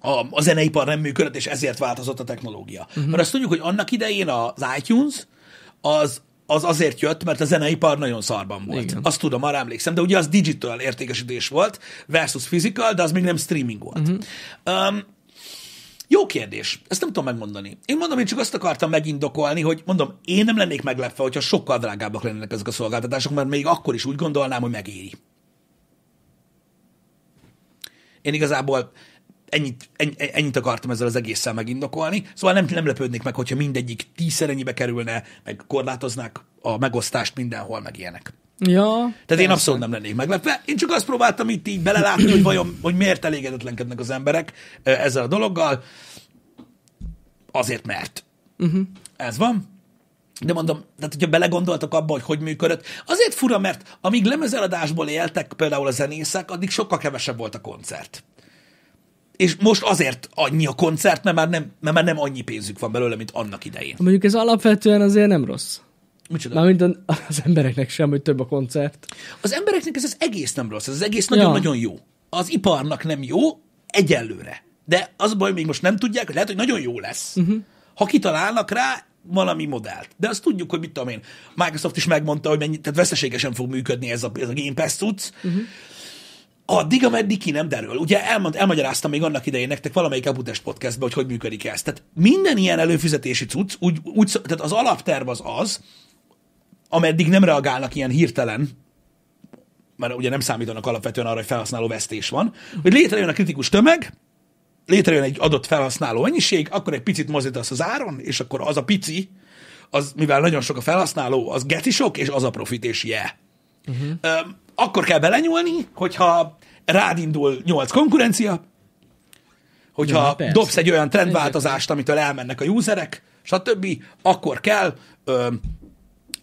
a, a zeneipar nem működött, és ezért változott a technológia. Uh-huh. Mert azt tudjuk, hogy annak idején az iTunes, az, az azért jött, mert a zeneipar nagyon szarban volt. Igen. Azt tudom, arra emlékszem, de ugye az digital értékesítés volt versus physical, de az még nem streaming volt. Uh-huh. Um, jó kérdés, ezt nem tudom megmondani. Én mondom, én csak azt akartam megindokolni, hogy mondom, én nem lennék meglepve, hogyha sokkal drágábbak lennének ezek a szolgáltatások, mert még akkor is úgy gondolnám, hogy megéri. Én igazából ennyit, ennyi, ennyit akartam ezzel az egésszel megindokolni. Szóval nem, nem lepődnék meg, hogyha mindegyik tízszer ennyibe kerülne, meg korlátoznák a megosztást mindenhol, meg ilyenek. Ja, Tehát persze. én abszolút nem lennék meglepve. Én csak azt próbáltam itt így belelátni, hogy vajon, hogy miért elégedetlenkednek az emberek ezzel a dologgal. Azért, mert. Uh-huh. Ez van. De mondom, tehát hogyha belegondoltak abba, hogy hogy működött, azért fura, mert amíg lemezeladásból éltek például a zenészek, addig sokkal kevesebb volt a koncert és most azért annyi a koncert, mert már nem, mert már nem annyi pénzük van belőle, mint annak idején. Mondjuk ez alapvetően azért nem rossz. Micsoda? Mármint az embereknek sem, hogy több a koncert. Az embereknek ez az egész nem rossz, ez az egész nagyon-nagyon ja. jó. Az iparnak nem jó, egyelőre. De az a baj, még most nem tudják, hogy lehet, hogy nagyon jó lesz, uh-huh. ha kitalálnak rá valami modellt. De azt tudjuk, hogy mit tudom én, Microsoft is megmondta, hogy mennyi, tehát veszteségesen fog működni ez a, ez a Game Pass uh-huh addig, ameddig ki nem derül. Ugye elmond, elmagyaráztam még annak idején nektek valamelyik Abudest podcastban, hogy hogy működik ez. Tehát minden ilyen előfizetési cucc, úgy, úgy, tehát az alapterv az az, ameddig nem reagálnak ilyen hirtelen, mert ugye nem számítanak alapvetően arra, hogy felhasználó vesztés van, hogy létrejön a kritikus tömeg, létrejön egy adott felhasználó mennyiség, akkor egy picit mozítasz az áron, és akkor az a pici, az, mivel nagyon sok a felhasználó, az geti sok, és az a profit, és Yeah. Uh-huh. Akkor kell belenyúlni, hogyha rád indul nyolc konkurencia, hogyha ja, dobsz egy olyan trendváltozást, amitől elmennek a userek, stb., akkor kell um,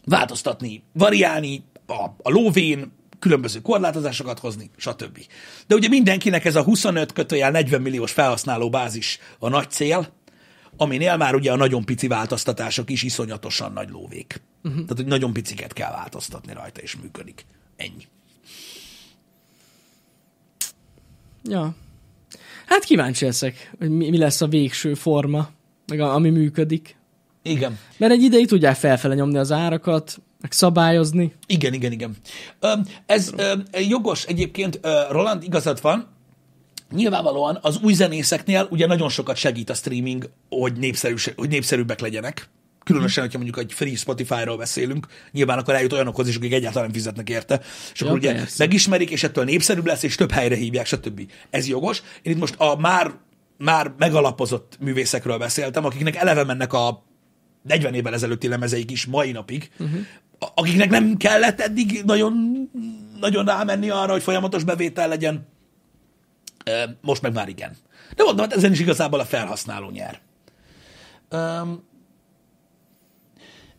változtatni, variálni a, a lóvén, különböző korlátozásokat hozni, stb. De ugye mindenkinek ez a 25 kötőjel 40 milliós felhasználó bázis a nagy cél, aminél már ugye a nagyon pici változtatások is iszonyatosan nagy lóvék. Uh-huh. Tehát, hogy nagyon piciket kell változtatni rajta, és működik. Ennyi. Ja. Hát kíváncsi leszek, hogy mi, lesz a végső forma, meg a, ami működik. Igen. Mert egy ideig tudják felfele nyomni az árakat, meg szabályozni. Igen, igen, igen. Ez jogos egyébként, Roland igazad van, Nyilvánvalóan az új zenészeknél ugye nagyon sokat segít a streaming, hogy, népszerű, hogy népszerűbbek legyenek. Különösen, hogyha mondjuk egy free Spotify-ról beszélünk, nyilván akkor eljut olyanokhoz is, akik egyáltalán nem fizetnek érte. És akkor ja, ugye persze. megismerik, és ettől népszerűbb lesz, és több helyre hívják, stb. Ez jogos. Én itt most a már, már megalapozott művészekről beszéltem, akiknek eleve mennek a 40 évvel ezelőtti lemezeik is mai napig, uh-huh. akiknek nem kellett eddig nagyon, nagyon rámenni arra, hogy folyamatos bevétel legyen, most meg már igen. De mondom, hát ezen is igazából a felhasználó nyer. Um,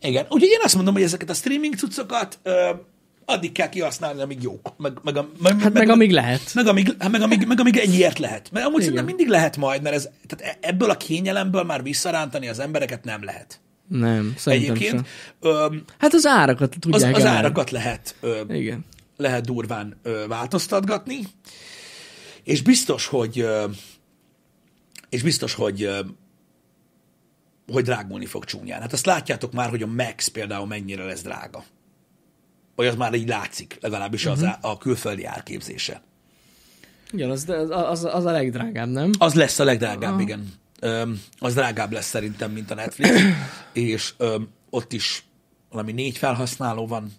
igen. Úgyhogy én azt mondom, hogy ezeket a streaming cuccokat ö, addig kell kihasználni, amíg jók. Meg, meg, meg, hát meg, meg amíg lehet. Meg amíg, hát meg, amíg, meg amíg ennyiért lehet. Mert amúgy szerintem mindig lehet majd, mert ez, tehát e- ebből a kényelemből már visszarántani az embereket nem lehet. Nem, szerintem Egyébként, sem. hát az árakat tudják. Az, az árakat lehet, ö, Igen. lehet durván ö, változtatgatni, és biztos, hogy ö, és biztos, hogy hogy drágulni fog csúnyán. Hát azt látjátok már, hogy a Max például mennyire lesz drága. Vagy az már így látszik, legalábbis uh-huh. az mhm. a külföldi árképzése. Igen, az, az, az a legdrágább, nem? Az lesz a legdrágább, ah. igen. Öm, az drágább lesz szerintem, mint a Netflix, és öm, ott is valami négy felhasználó van,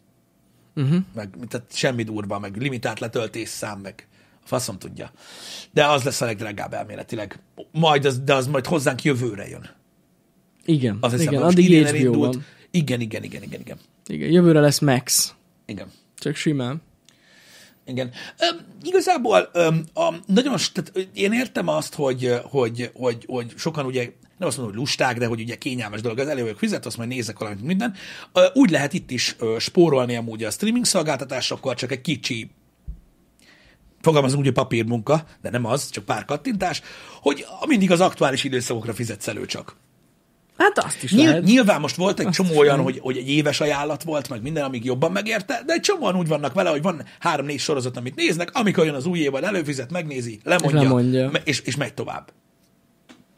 uh-huh. meg tehát semmi durva, meg limitált letöltés szám, meg a faszom tudja. De az lesz a legdrágább elméletileg. Majd az, de az majd hozzánk jövőre jön. Igen, az hiszem, igen, addig HBO van. Igen, igen, igen, igen, igen. Igen, jövőre lesz Max. Igen. Csak simán. Igen. Üm, igazából üm, a, nagyon, tehát én értem azt, hogy, hogy, hogy, hogy sokan ugye nem azt mondom, hogy lusták, de hogy ugye kényelmes dolog, az vagyok fizet, azt majd nézek valamit, minden. Úgy lehet itt is spórolni amúgy a streaming szolgáltatásokkal, csak egy kicsi fogalmazunk, hogy papírmunka, de nem az, csak pár kattintás, hogy mindig az aktuális időszakokra fizetsz elő csak. Hát azt is Nyilv- lehet. Nyilván most volt egy azt csomó olyan, hogy, hogy egy éves ajánlat volt, meg minden, amíg jobban megérte, de egy csomóan úgy vannak vele, hogy van három-négy sorozat, amit néznek, amikor jön az új évvel, előfizet, megnézi, lemondja, és, lemondja. Me- és, és megy tovább.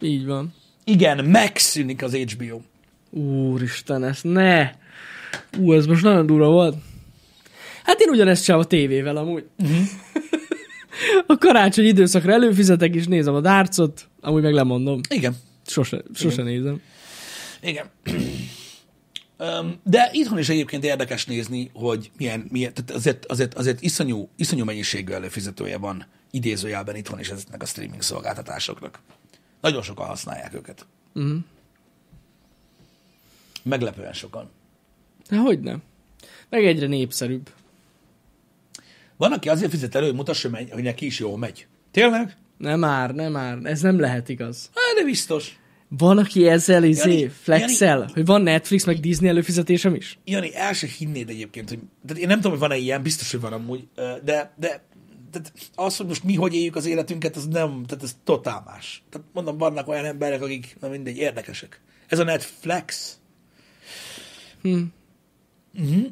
Így van. Igen, megszűnik az HBO. Úristen, ez ne! Ú, ez most nagyon durva volt. Hát én ugyanezt csinálom a tévével amúgy. Mhm. a karácsony időszakra előfizetek, és nézem a dárcot, amúgy meg lemondom. Igen. Sose, sose Igen. nézem. Igen. De itthon is egyébként érdekes nézni, hogy milyen, milyen tehát azért, azért, azért iszonyú, iszonyú mennyiségű előfizetője van idézőjelben itthon is ezeknek a streaming szolgáltatásoknak. Nagyon sokan használják őket. Uh-huh. Meglepően sokan. De hogy nem. Meg egyre népszerűbb. Van, aki azért fizet elő, hogy mutassa, hogy neki is jól megy. Tényleg? Nem már, nem már. Ez nem lehet igaz. Hát, de biztos. Van, aki ezzel izé Jani, flexel, Jani, hogy van Netflix meg Disney előfizetésem is? Jani, el se hinnéd egyébként, hogy... Tehát én nem tudom, hogy van-e ilyen, biztos, hogy van amúgy, de, de tehát az, hogy most mi hogy éljük az életünket, az nem, tehát ez totál más. Tehát mondom, vannak olyan emberek, akik, na mindegy, érdekesek. Ez a Netflix. Hm. Mm-hmm.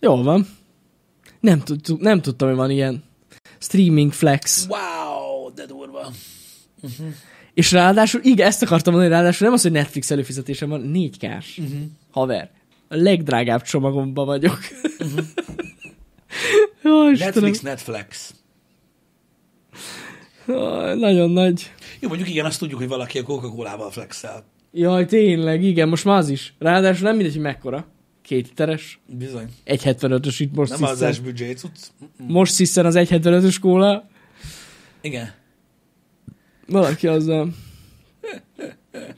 Jó van. Nem, tud, nem tudtam, hogy van ilyen streaming flex. Wow, de durva. Uh-huh. És ráadásul, igen, ezt akartam mondani, ráadásul nem az, hogy Netflix előfizetésem van, 4 k uh-huh. haver. A legdrágább csomagomban vagyok. Mhm. Uh-huh. Jó, Netflix, Netflix. Oh, nagyon nagy. Jó, mondjuk igen, azt tudjuk, hogy valaki a coca cola flexel. Jaj, tényleg, igen, most már az is. Ráadásul nem mindegy, hogy mekkora. Két literes. Bizony. 1,75-ös itt most Nem sziszen. az büdzsé, cucc. Most hiszen az 1,75-ös kóla. Igen. Valaki az A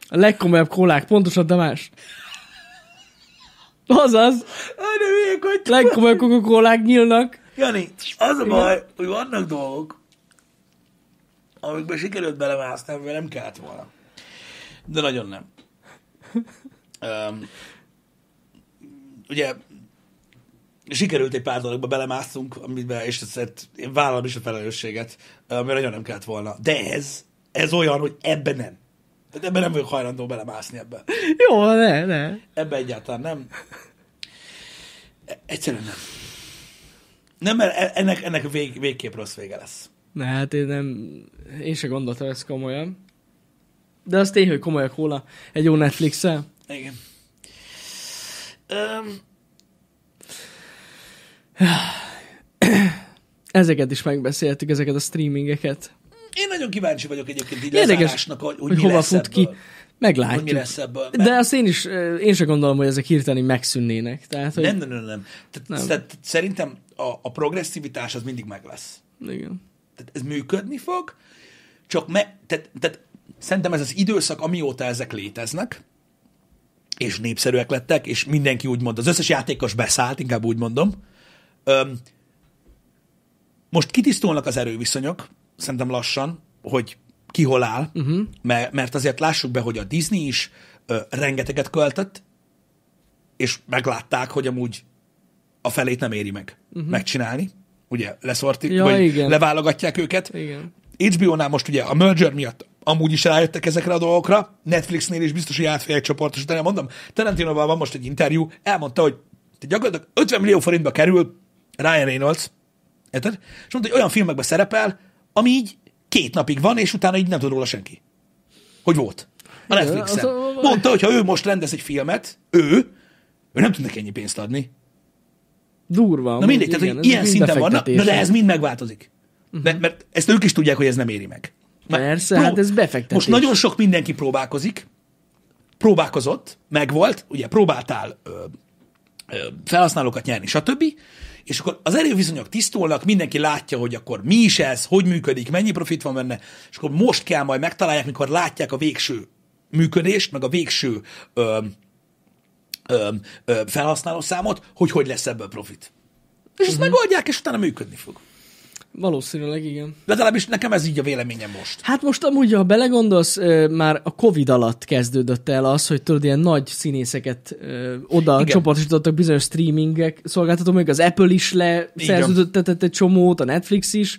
legkomolyabb kólák, pontosan Damás. Azaz. de milyen A Legkomolyabb kólák nyílnak. Jani, az a baj, hogy vannak dolgok, amikbe sikerült belemászni, mert nem kellett volna. De nagyon nem. Um, ugye sikerült egy pár dologba belemásztunk, amiben, és ezt én vállalom is a felelősséget, mert nagyon nem kellett volna. De ez ez olyan, hogy ebben nem. Tehát ebben nem vagyok hajlandó belemászni ebbe. Jó, ne, ne. Ebbe egyáltalán nem. E, egyszerűen nem. Nem, mert e, ennek, ennek vég, végképp rossz vége lesz. Ne, hát én nem, én se gondoltam ezt komolyan. De az tény, hogy komolyak hóla egy jó netflix -el. Igen. Um... Ezeket is megbeszéltük, ezeket a streamingeket nagyon kíváncsi vagyok egyébként így Érdekes, hogy, hogy, hogy hova fut ebből. ki. Meglátjuk. Hogy mi lesz ebből. Mert... De azt én is, eh, én sem gondolom, hogy ezek hirtelen megszűnnének. Tehát, hogy... Nem, nem, nem. nem. Tehát, nem. Tehát szerintem a, a progresszivitás az mindig meg lesz. Igen. Tehát ez működni fog, csak me, tehát, tehát szerintem ez az időszak, amióta ezek léteznek, és népszerűek lettek, és mindenki úgy mond, az összes játékos beszállt, inkább úgy mondom. Öm, most kitisztulnak az erőviszonyok, szerintem lassan, hogy ki hol áll, uh-huh. mert, mert azért lássuk be, hogy a Disney is ö, rengeteget költött, és meglátták, hogy amúgy a felét nem éri meg uh-huh. megcsinálni. Ugye leszortik, ja, vagy igen. leválogatják őket. Igen. HBO-nál most ugye a merger miatt amúgy is rájöttek ezekre a dolgokra, Netflixnél is biztos, hogy átfélek csoportos, de nem mondom, tarantino van most egy interjú, elmondta, hogy te gyakorlatilag 50 millió forintba kerül Ryan Reynolds, érted? És mondta, hogy olyan filmekben szerepel, ami így Két napig van, és utána így nem tud róla senki. Hogy volt. A Netflixen. Mondta, hogy ha ő most rendez egy filmet, ő, ő nem tud neki ennyi pénzt adni. Durva. Na mindegy, igen, tehát hogy ilyen szinten van. na de ez mind megváltozik. Uh-huh. De, mert ezt ők is tudják, hogy ez nem éri meg. Már Persze, prób- hát ez befektetés. Most nagyon sok mindenki próbálkozik, próbálkozott, megvolt, ugye próbáltál ö, ö, felhasználókat nyerni, stb és akkor az erőviszonyok tisztulnak, mindenki látja, hogy akkor mi is ez, hogy működik, mennyi profit van benne, és akkor most kell majd megtalálják, mikor látják a végső működést, meg a végső ö, ö, ö, felhasználó számot, hogy hogy lesz ebből profit. És uh-huh. ezt mhm. megoldják, és utána működni fog. Valószínűleg igen. De legalábbis nekem ez így a véleményem most. Hát most amúgy, ha belegondolsz, már a Covid alatt kezdődött el az, hogy tudod, ilyen nagy színészeket oda igen. csoportosítottak bizonyos streamingek szolgáltató, még az Apple is leszerződtetett egy csomót, a Netflix is.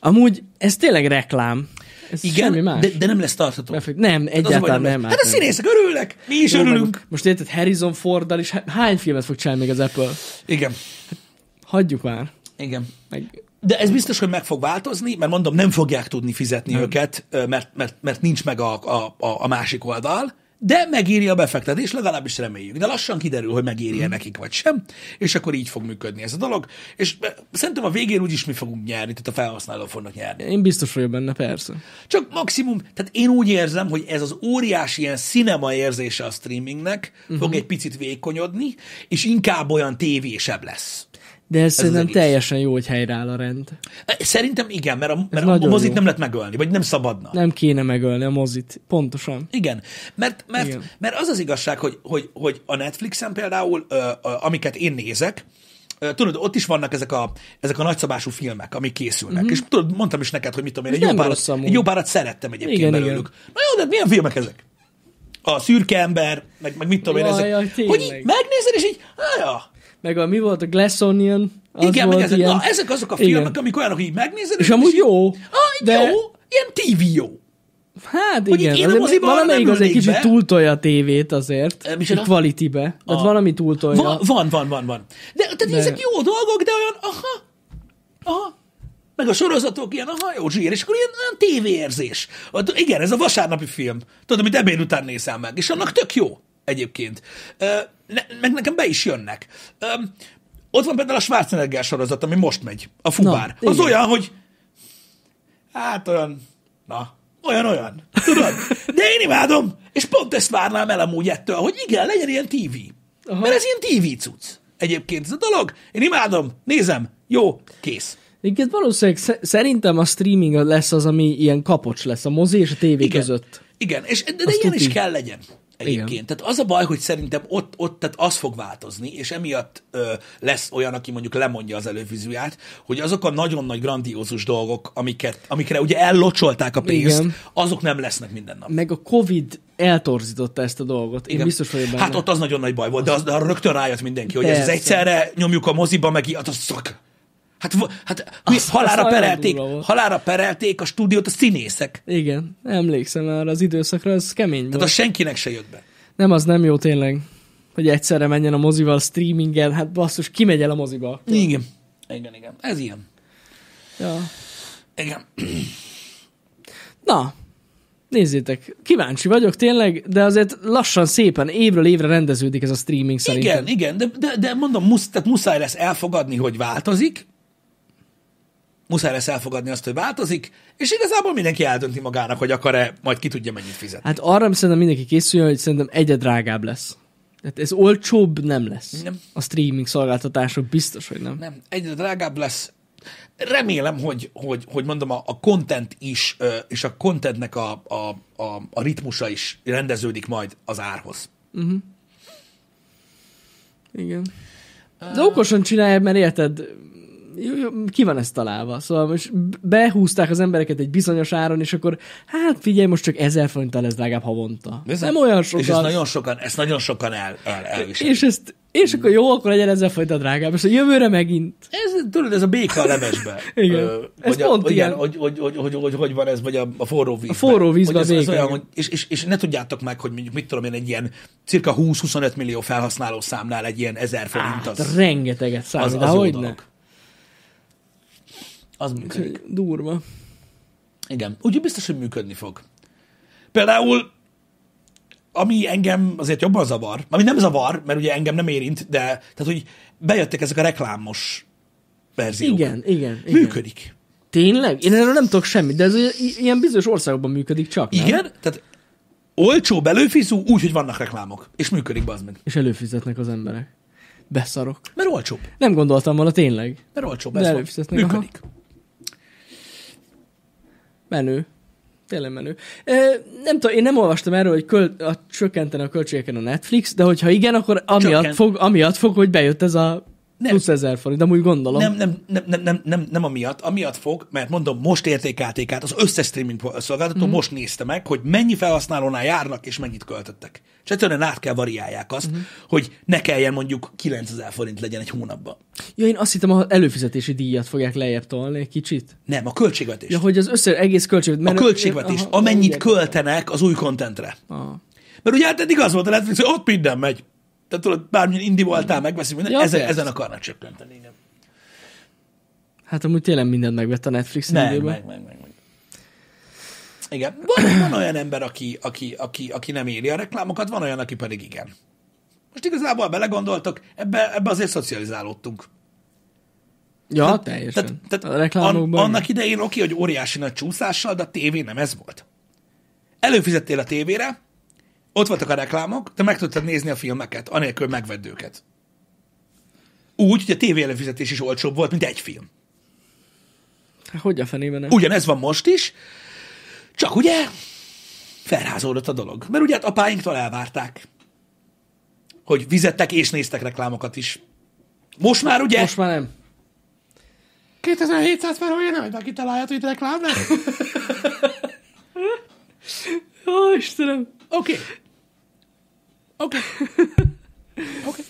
Amúgy ez tényleg reklám. Ez Igen, más. De, de nem lesz tartható. Nem, nem hát egyáltalán nem. nem hát a hát színészek örülnek, mi is Jó, örülünk. Meg, most érted, Harrison Forddal is hány filmet fog csinálni még az Apple? Igen. Hát, hagyjuk már. Igen. Meg de ez biztos, hogy meg fog változni, mert mondom, nem fogják tudni fizetni nem. őket, mert, mert, mert nincs meg a, a, a másik oldal, de megéri a befektetés, legalábbis reméljük. De lassan kiderül, hogy megéri -e mm. nekik vagy sem, és akkor így fog működni ez a dolog. És szerintem a végén úgyis mi fogunk nyerni, tehát a felhasználó fognak nyerni. Én biztos vagyok benne, persze. Csak maximum, tehát én úgy érzem, hogy ez az óriási ilyen cinema érzése a streamingnek uh-huh. fog egy picit vékonyodni, és inkább olyan tévésebb lesz. De ez, ez szerintem teljesen jó, hogy helyreáll a rend. E, szerintem igen, mert a, mert a mozit jó. nem lehet megölni, vagy nem szabadna. Nem kéne megölni a mozit, pontosan. Igen, mert, mert, igen. mert az az igazság, hogy, hogy, hogy a Netflixen például, amiket én nézek, tudod, ott is vannak ezek a, ezek a nagyszabású filmek, amik készülnek. Mm-hmm. És tudod, mondtam is neked, hogy mit tudom én, egy jó, párat, egy jó párat szerettem egyébként igen, belőlük. Igen. Na jó, de milyen filmek ezek? A szürke ember, meg, meg mit tudom én, ezek. Jaj, hogy így megnézed, és így, ja, meg a mi volt, a Glass Onion, az Igen, volt meg ezek, ilyen... na, ezek azok a filmek, Igen. amik olyanok, így megnézed. És, és amúgy jó. Ah, de... jó, ilyen TV jó. Hát hogy igen, azért azért valamelyik az egy kicsit túltolja a tévét azért, eh, a quality-be, a... tehát valami túltolja. Van, van, van, van. van. De, tehát de... ezek jó dolgok, de olyan, aha, aha, meg a sorozatok ilyen, aha, jó, zsír, és akkor ilyen, ilyen tévéérzés. Hát, igen, ez a vasárnapi film. Tudod, amit ebéd után nézem meg, és annak tök jó egyébként. Ne, meg nekem be is jönnek. Ott van például a Schwarzenegger sorozat, ami most megy, a Fubár. Na, az igen. olyan, hogy hát olyan, na, olyan-olyan, tudod? De én imádom, és pont ezt várnám el amúgy ettől, hogy igen, legyen ilyen TV. Aha. Mert ez ilyen TV cucc egyébként ez a dolog. Én imádom, nézem, jó, kész. Egyébként valószínűleg szerintem a streaming lesz az, ami ilyen kapocs lesz, a mozi és a tévé igen. között. Igen, és de, de ilyen tuti. is kell legyen. Egyébként. Igen. Tehát az a baj, hogy szerintem ott, ott tehát az fog változni, és emiatt ö, lesz olyan, aki mondjuk lemondja az előfizuját, hogy azok a nagyon nagy grandiózus dolgok, amiket, amikre ugye ellocsolták a pénzt, Igen. azok nem lesznek minden nap. Meg a Covid eltorzította ezt a dolgot. Én biztos vagyok benne. Hát ott az nagyon nagy baj volt, de, az, de rögtön rájött mindenki, hogy Persze. ez egyszerre nyomjuk a moziba, meg ilyet, hát az szak. Hát, hát azt, halára, azt perelték, halára perelték a stúdiót a színészek. Igen, emlékszem arra az időszakra, az kemény Tehát volt. az senkinek se jött be. Nem, az nem jó tényleg, hogy egyszerre menjen a mozival, a streamingen, hát basszus, kimegy el a moziba. Igen, igen, igen. Ez ilyen. Ja. Igen. Na, nézzétek, kíváncsi vagyok tényleg, de azért lassan szépen évről évre rendeződik ez a streaming szerintem. Igen, igen, de, de, de mondom, musz, tehát muszáj lesz elfogadni, hogy változik, muszáj lesz elfogadni azt, hogy változik, és igazából mindenki eldönti magának, hogy akar-e, majd ki tudja, mennyit fizetni. Hát arra szerintem mindenki készüljön, hogy szerintem egyre drágább lesz. Tehát ez olcsóbb nem lesz. Nem. A streaming szolgáltatások biztos, hogy nem. Nem, egyre drágább lesz. Remélem, hogy, hogy, hogy mondom, a, a content is, és a contentnek a, a, a, a ritmusa is rendeződik majd az árhoz. Uh-huh. Igen. De okosan csinálják, mert érted, ki van ezt találva? Szóval most behúzták az embereket egy bizonyos áron, és akkor hát figyelj, most csak ezer forinttal lesz drágább havonta. Ez Nem olyan sokan. És ezt nagyon sokan, ezt nagyon sokan el, el, elviselik. És ezt, és akkor jó, akkor legyen forint a drágább, és a jövőre megint. Ez, tudod, ez a béka a lemesbe. igen. Ö, ez a, pont igen. Hogy, hogy, hogy, hogy, hogy, hogy, van ez, vagy a, a forró vízben. A forró a ez, ez olyan, hogy, és, és, és, ne tudjátok meg, hogy mondjuk mit tudom én, egy ilyen cirka 20-25 millió felhasználó számnál egy ilyen ezer forint hát, az. rengeteget számít, az, az, az az működik. Durva. Igen. Úgyhogy biztos, hogy működni fog. Például, ami engem azért jobban zavar, ami nem zavar, mert ugye engem nem érint, de tehát, hogy bejöttek ezek a reklámos verziók. Igen, igen. igen. Működik. Tényleg? Én erről nem tudok semmit, de ez ilyen bizonyos országokban működik csak, nem? Igen, tehát olcsó belőfizú úgy, hogy vannak reklámok, és működik, az meg. És előfizetnek az emberek. Beszarok. Mert olcsóbb. Nem gondoltam volna, tényleg. Mert olcsóbb, ez De előfizetnek, működik. Aha. Menő. Tényleg menő. E, nem tudom, én nem olvastam erről, hogy költ, a, csökkenten a költségeken a Netflix, de hogyha igen, akkor amiatt fog, amiatt fog, hogy bejött ez a nem. 20 ezer forint, de úgy gondolom. Nem, nem, nem, nem, nem, nem, nem amiatt, amiatt fog, mert mondom, most értékelték át az összes streaming szolgáltató mm. most nézte meg, hogy mennyi felhasználónál járnak, és mennyit költöttek. És egyszerűen át kell variálják azt, mm. hogy ne kelljen mondjuk 9000 forint legyen egy hónapban. Ja, én azt hittem, az előfizetési díjat fogják lejjebb tolni egy kicsit. Nem, a költségvetés. Ja, hogy az összes egész Mert A költségvetés. aha, amennyit költenek az új kontentre. Ah. Mert ugye hát eddig az volt a lehetőség, hogy ott minden megy tehát tudod, bármilyen indi voltál, mm. megveszik mindent, ja, ezen, ezen akarnak csökkenteni, igen. Hát amúgy tényleg mindent megvett a Netflix meg, Meg, meg, meg, meg. Igen. Van, van olyan ember, aki, aki, aki, aki nem éri a reklámokat, van olyan, aki pedig igen. Most igazából belegondoltok, ebbe, ebbe azért szocializálódtunk. Ja, tehát, teljesen. Tehát, tehát a reklámokban. An, annak idején oké, hogy óriási nagy csúszással, de a tévé nem ez volt. Előfizettél a tévére, ott voltak a reklámok, te meg tudtad nézni a filmeket, anélkül megvedd őket. Úgy, hogy a tévé előfizetés is olcsóbb volt, mint egy film. Hát hogy a fenében nem? Ugyanez van most is, csak ugye felházódott a dolog. Mert ugye hát apáinktól elvárták, hogy fizettek és néztek reklámokat is. Most már ugye... Most már nem. 2700 per olyan, nem, aki találja, hogy reklám nem. Ó, Istenem. Oké. Okay. Oké. Okay.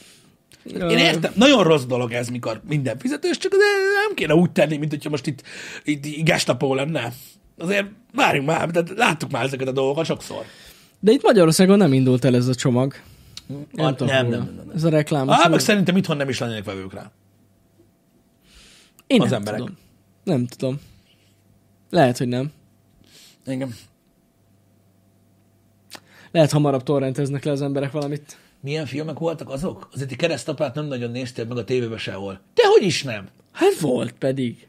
okay. Én értem, nagyon rossz dolog ez, mikor minden fizetős, csak nem kéne úgy tenni, mint hogyha most itt, itt, gestapó lenne. Azért várjunk már, tehát láttuk már ezeket a dolgokat sokszor. De itt Magyarországon nem indult el ez a csomag. Nem, tudom, nem, nem, nem, nem, Ez a reklám. Á, meg szerintem itthon nem is lennének vevők rá. Én az nem emberek. tudom. Nem tudom. Lehet, hogy nem. Engem lehet hamarabb torrenteznek le az emberek valamit. Milyen filmek voltak azok? Azért keresztapát nem nagyon néztél meg a tévébe sehol. De hogy is nem? Hát volt pedig.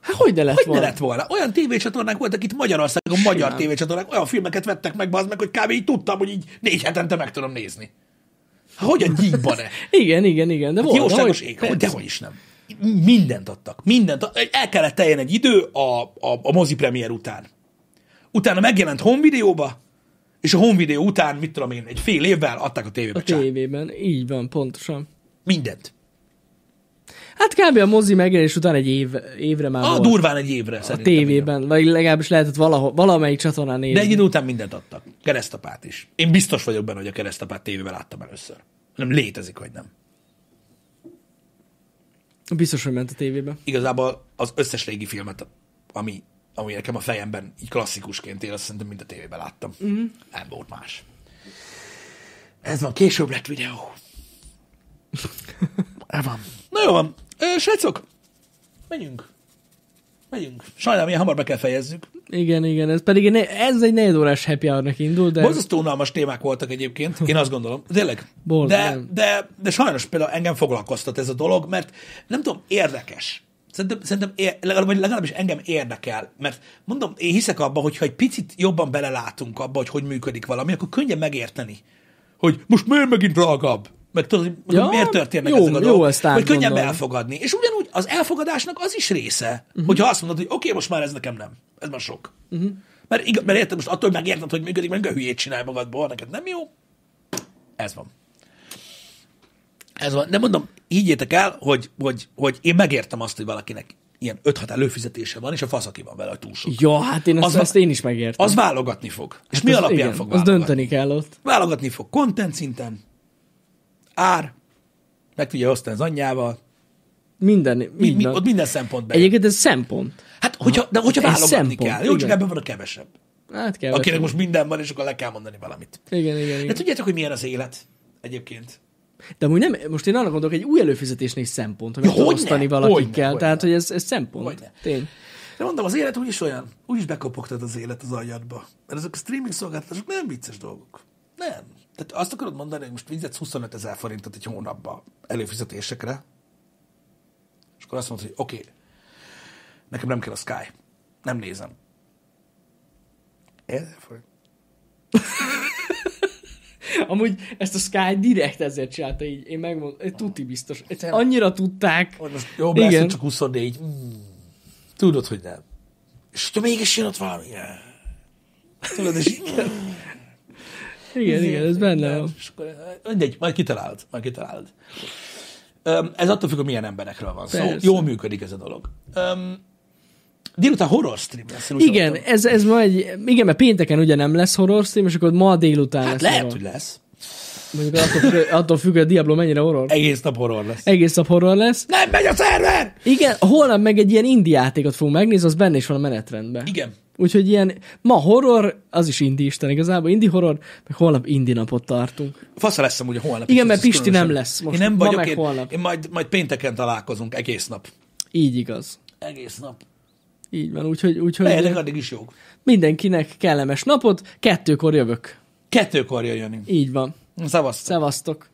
Hát hogy ne lett hogy volna? Ne lett volna? Olyan tévécsatornák voltak itt Magyarországon, Simán. magyar tévécsatornák, olyan filmeket vettek meg, bazd meg, hogy kb. így tudtam, hogy így négy hetente meg tudom nézni. Hát hogy a gyíkban -e? igen, igen, igen. De hát volna, jóságos hogy... ég, hogy dehogy is nem. Mindent adtak. Mindent. El kellett teljen egy idő a, a, a mozi premier után utána megjelent home videóba, és a home videó után, mit tudom én, egy fél évvel adták a tévébe. A csá. tévében, így van, pontosan. Mindent. Hát kb. a mozi megjelenés után egy év, évre már A volt. durván egy évre A tévében, igen. vagy legalábbis lehetett valahol, valamelyik csatornán nézni. De egy idő után mindent adtak. Keresztapát is. Én biztos vagyok benne, hogy a keresztapát tévében láttam először. Nem létezik, hogy nem. Biztos, hogy ment a tévébe. Igazából az összes légi filmet, ami ami nekem a fejemben így klasszikusként él, azt szerintem mind a tévében láttam. Mm. Nem volt más. Ez van, később lett videó. El van. Na jó van. Ö, srácok, menjünk. Megyünk. Sajnálom, ilyen hamar be kell fejezzük. Igen, igen, ez pedig egy, ez egy négy órás happy hour indul, de... Bozasztó unalmas témák voltak egyébként, én azt gondolom, tényleg. de, nem. de, de sajnos például engem foglalkoztat ez a dolog, mert nem tudom, érdekes. Szerintem, szerintem ér, legalábbis, legalábbis engem érdekel, mert mondom, én hiszek abban, hogy ha egy picit jobban belelátunk abba, hogy hogy működik valami, akkor könnyen megérteni, hogy most miért megint drágább? Meg tudod, hogy ja, miért történnek jó, ezek a dolgok? Ezt hogy könnyen gondolom. elfogadni. És ugyanúgy az elfogadásnak az is része, uh-huh. hogyha azt mondod, hogy oké, okay, most már ez nekem nem. Ez már sok. Uh-huh. Mert, mert érted, most attól megérted, hogy működik, meg a hülyét csinálj magadból, neked nem jó. Ez van. Ez van. De mondom, higgyétek el, hogy, hogy, hogy én megértem azt, hogy valakinek ilyen 5-6 előfizetése van, és a fasz, aki van vele, túl sok. Ja, hát én ezt, az, azt én is megértem. Az válogatni fog. és hát mi az, alapján igen, fog válogatni? Az dönteni kell ott. Válogatni fog content szinten, ár, meg tudja osztani az anyjával. Minden, minden. Mi, ott minden szempont be. Egyébként ez szempont. Hát, hogyha, de hogyha válogatni szempont, kell. Jó, csak ebben van a kevesebb. Hát kevesebb. Akinek most minden van, és akkor le kell mondani valamit. Igen, igen, igen. De tudjátok, hogy milyen az élet egyébként? De amúgy nem, most én arra gondolok, egy új előfizetésnél szempont, hogy ja, osztani valakikkel. Hogyne, tehát, hogy ez, ez szempont. Hogyne. Tény. De mondom, az élet úgyis olyan. Úgyis bekopogtad az élet az agyadba. Mert ezek a streaming szolgáltatások nem vicces dolgok. Nem. Tehát azt akarod mondani, hogy most fizetsz 25 ezer forintot egy hónapba előfizetésekre, és akkor azt mondod, hogy oké, okay, nekem nem kell a Sky. Nem nézem. Ezer forint. Amúgy ezt a Sky direkt ezért csinálta így, én megmondom, tuti biztos. Annyira tudták. Most jó, Igen. csak 24. Mm. Tudod, hogy nem. És hogyha mégis jön ott valami. Tudod, és igen. Igen, igen, ez benne van. Eh, mindegy, majd kitalálod, majd kitalálod. Ez attól függ, hogy milyen emberekről van szó. Szóval jól működik ez a dolog. Délután horror stream lesz. Igen, ez, ez ma egy, igen, mert pénteken ugye nem lesz horror stream, és akkor ma délután hát lesz lehet, horror. hogy lesz. Mondjuk attól függ, attól függ, a Diablo mennyire horror. Egész nap horror lesz. Egész nap horror lesz. Nem megy a szerver! Igen, holnap meg egy ilyen indie játékot fogunk megnézni, az benne is van a menetrendben. Igen. Úgyhogy ilyen, ma horror, az is indi isten igazából, indi horror, meg holnap indi napot tartunk. Fasza lesz hogy holnap. Igen, mert Pisti különösen. nem lesz most. Én nem vagyok, ma meg én, holnap. én majd, majd pénteken találkozunk egész nap. Így igaz. Egész nap. Így van, úgyhogy... úgyhogy Lehetek addig is jók. Mindenkinek kellemes napot, kettőkor jövök. Kettőkor jöjjönünk. Így van. Szevasztok. Szevasztok.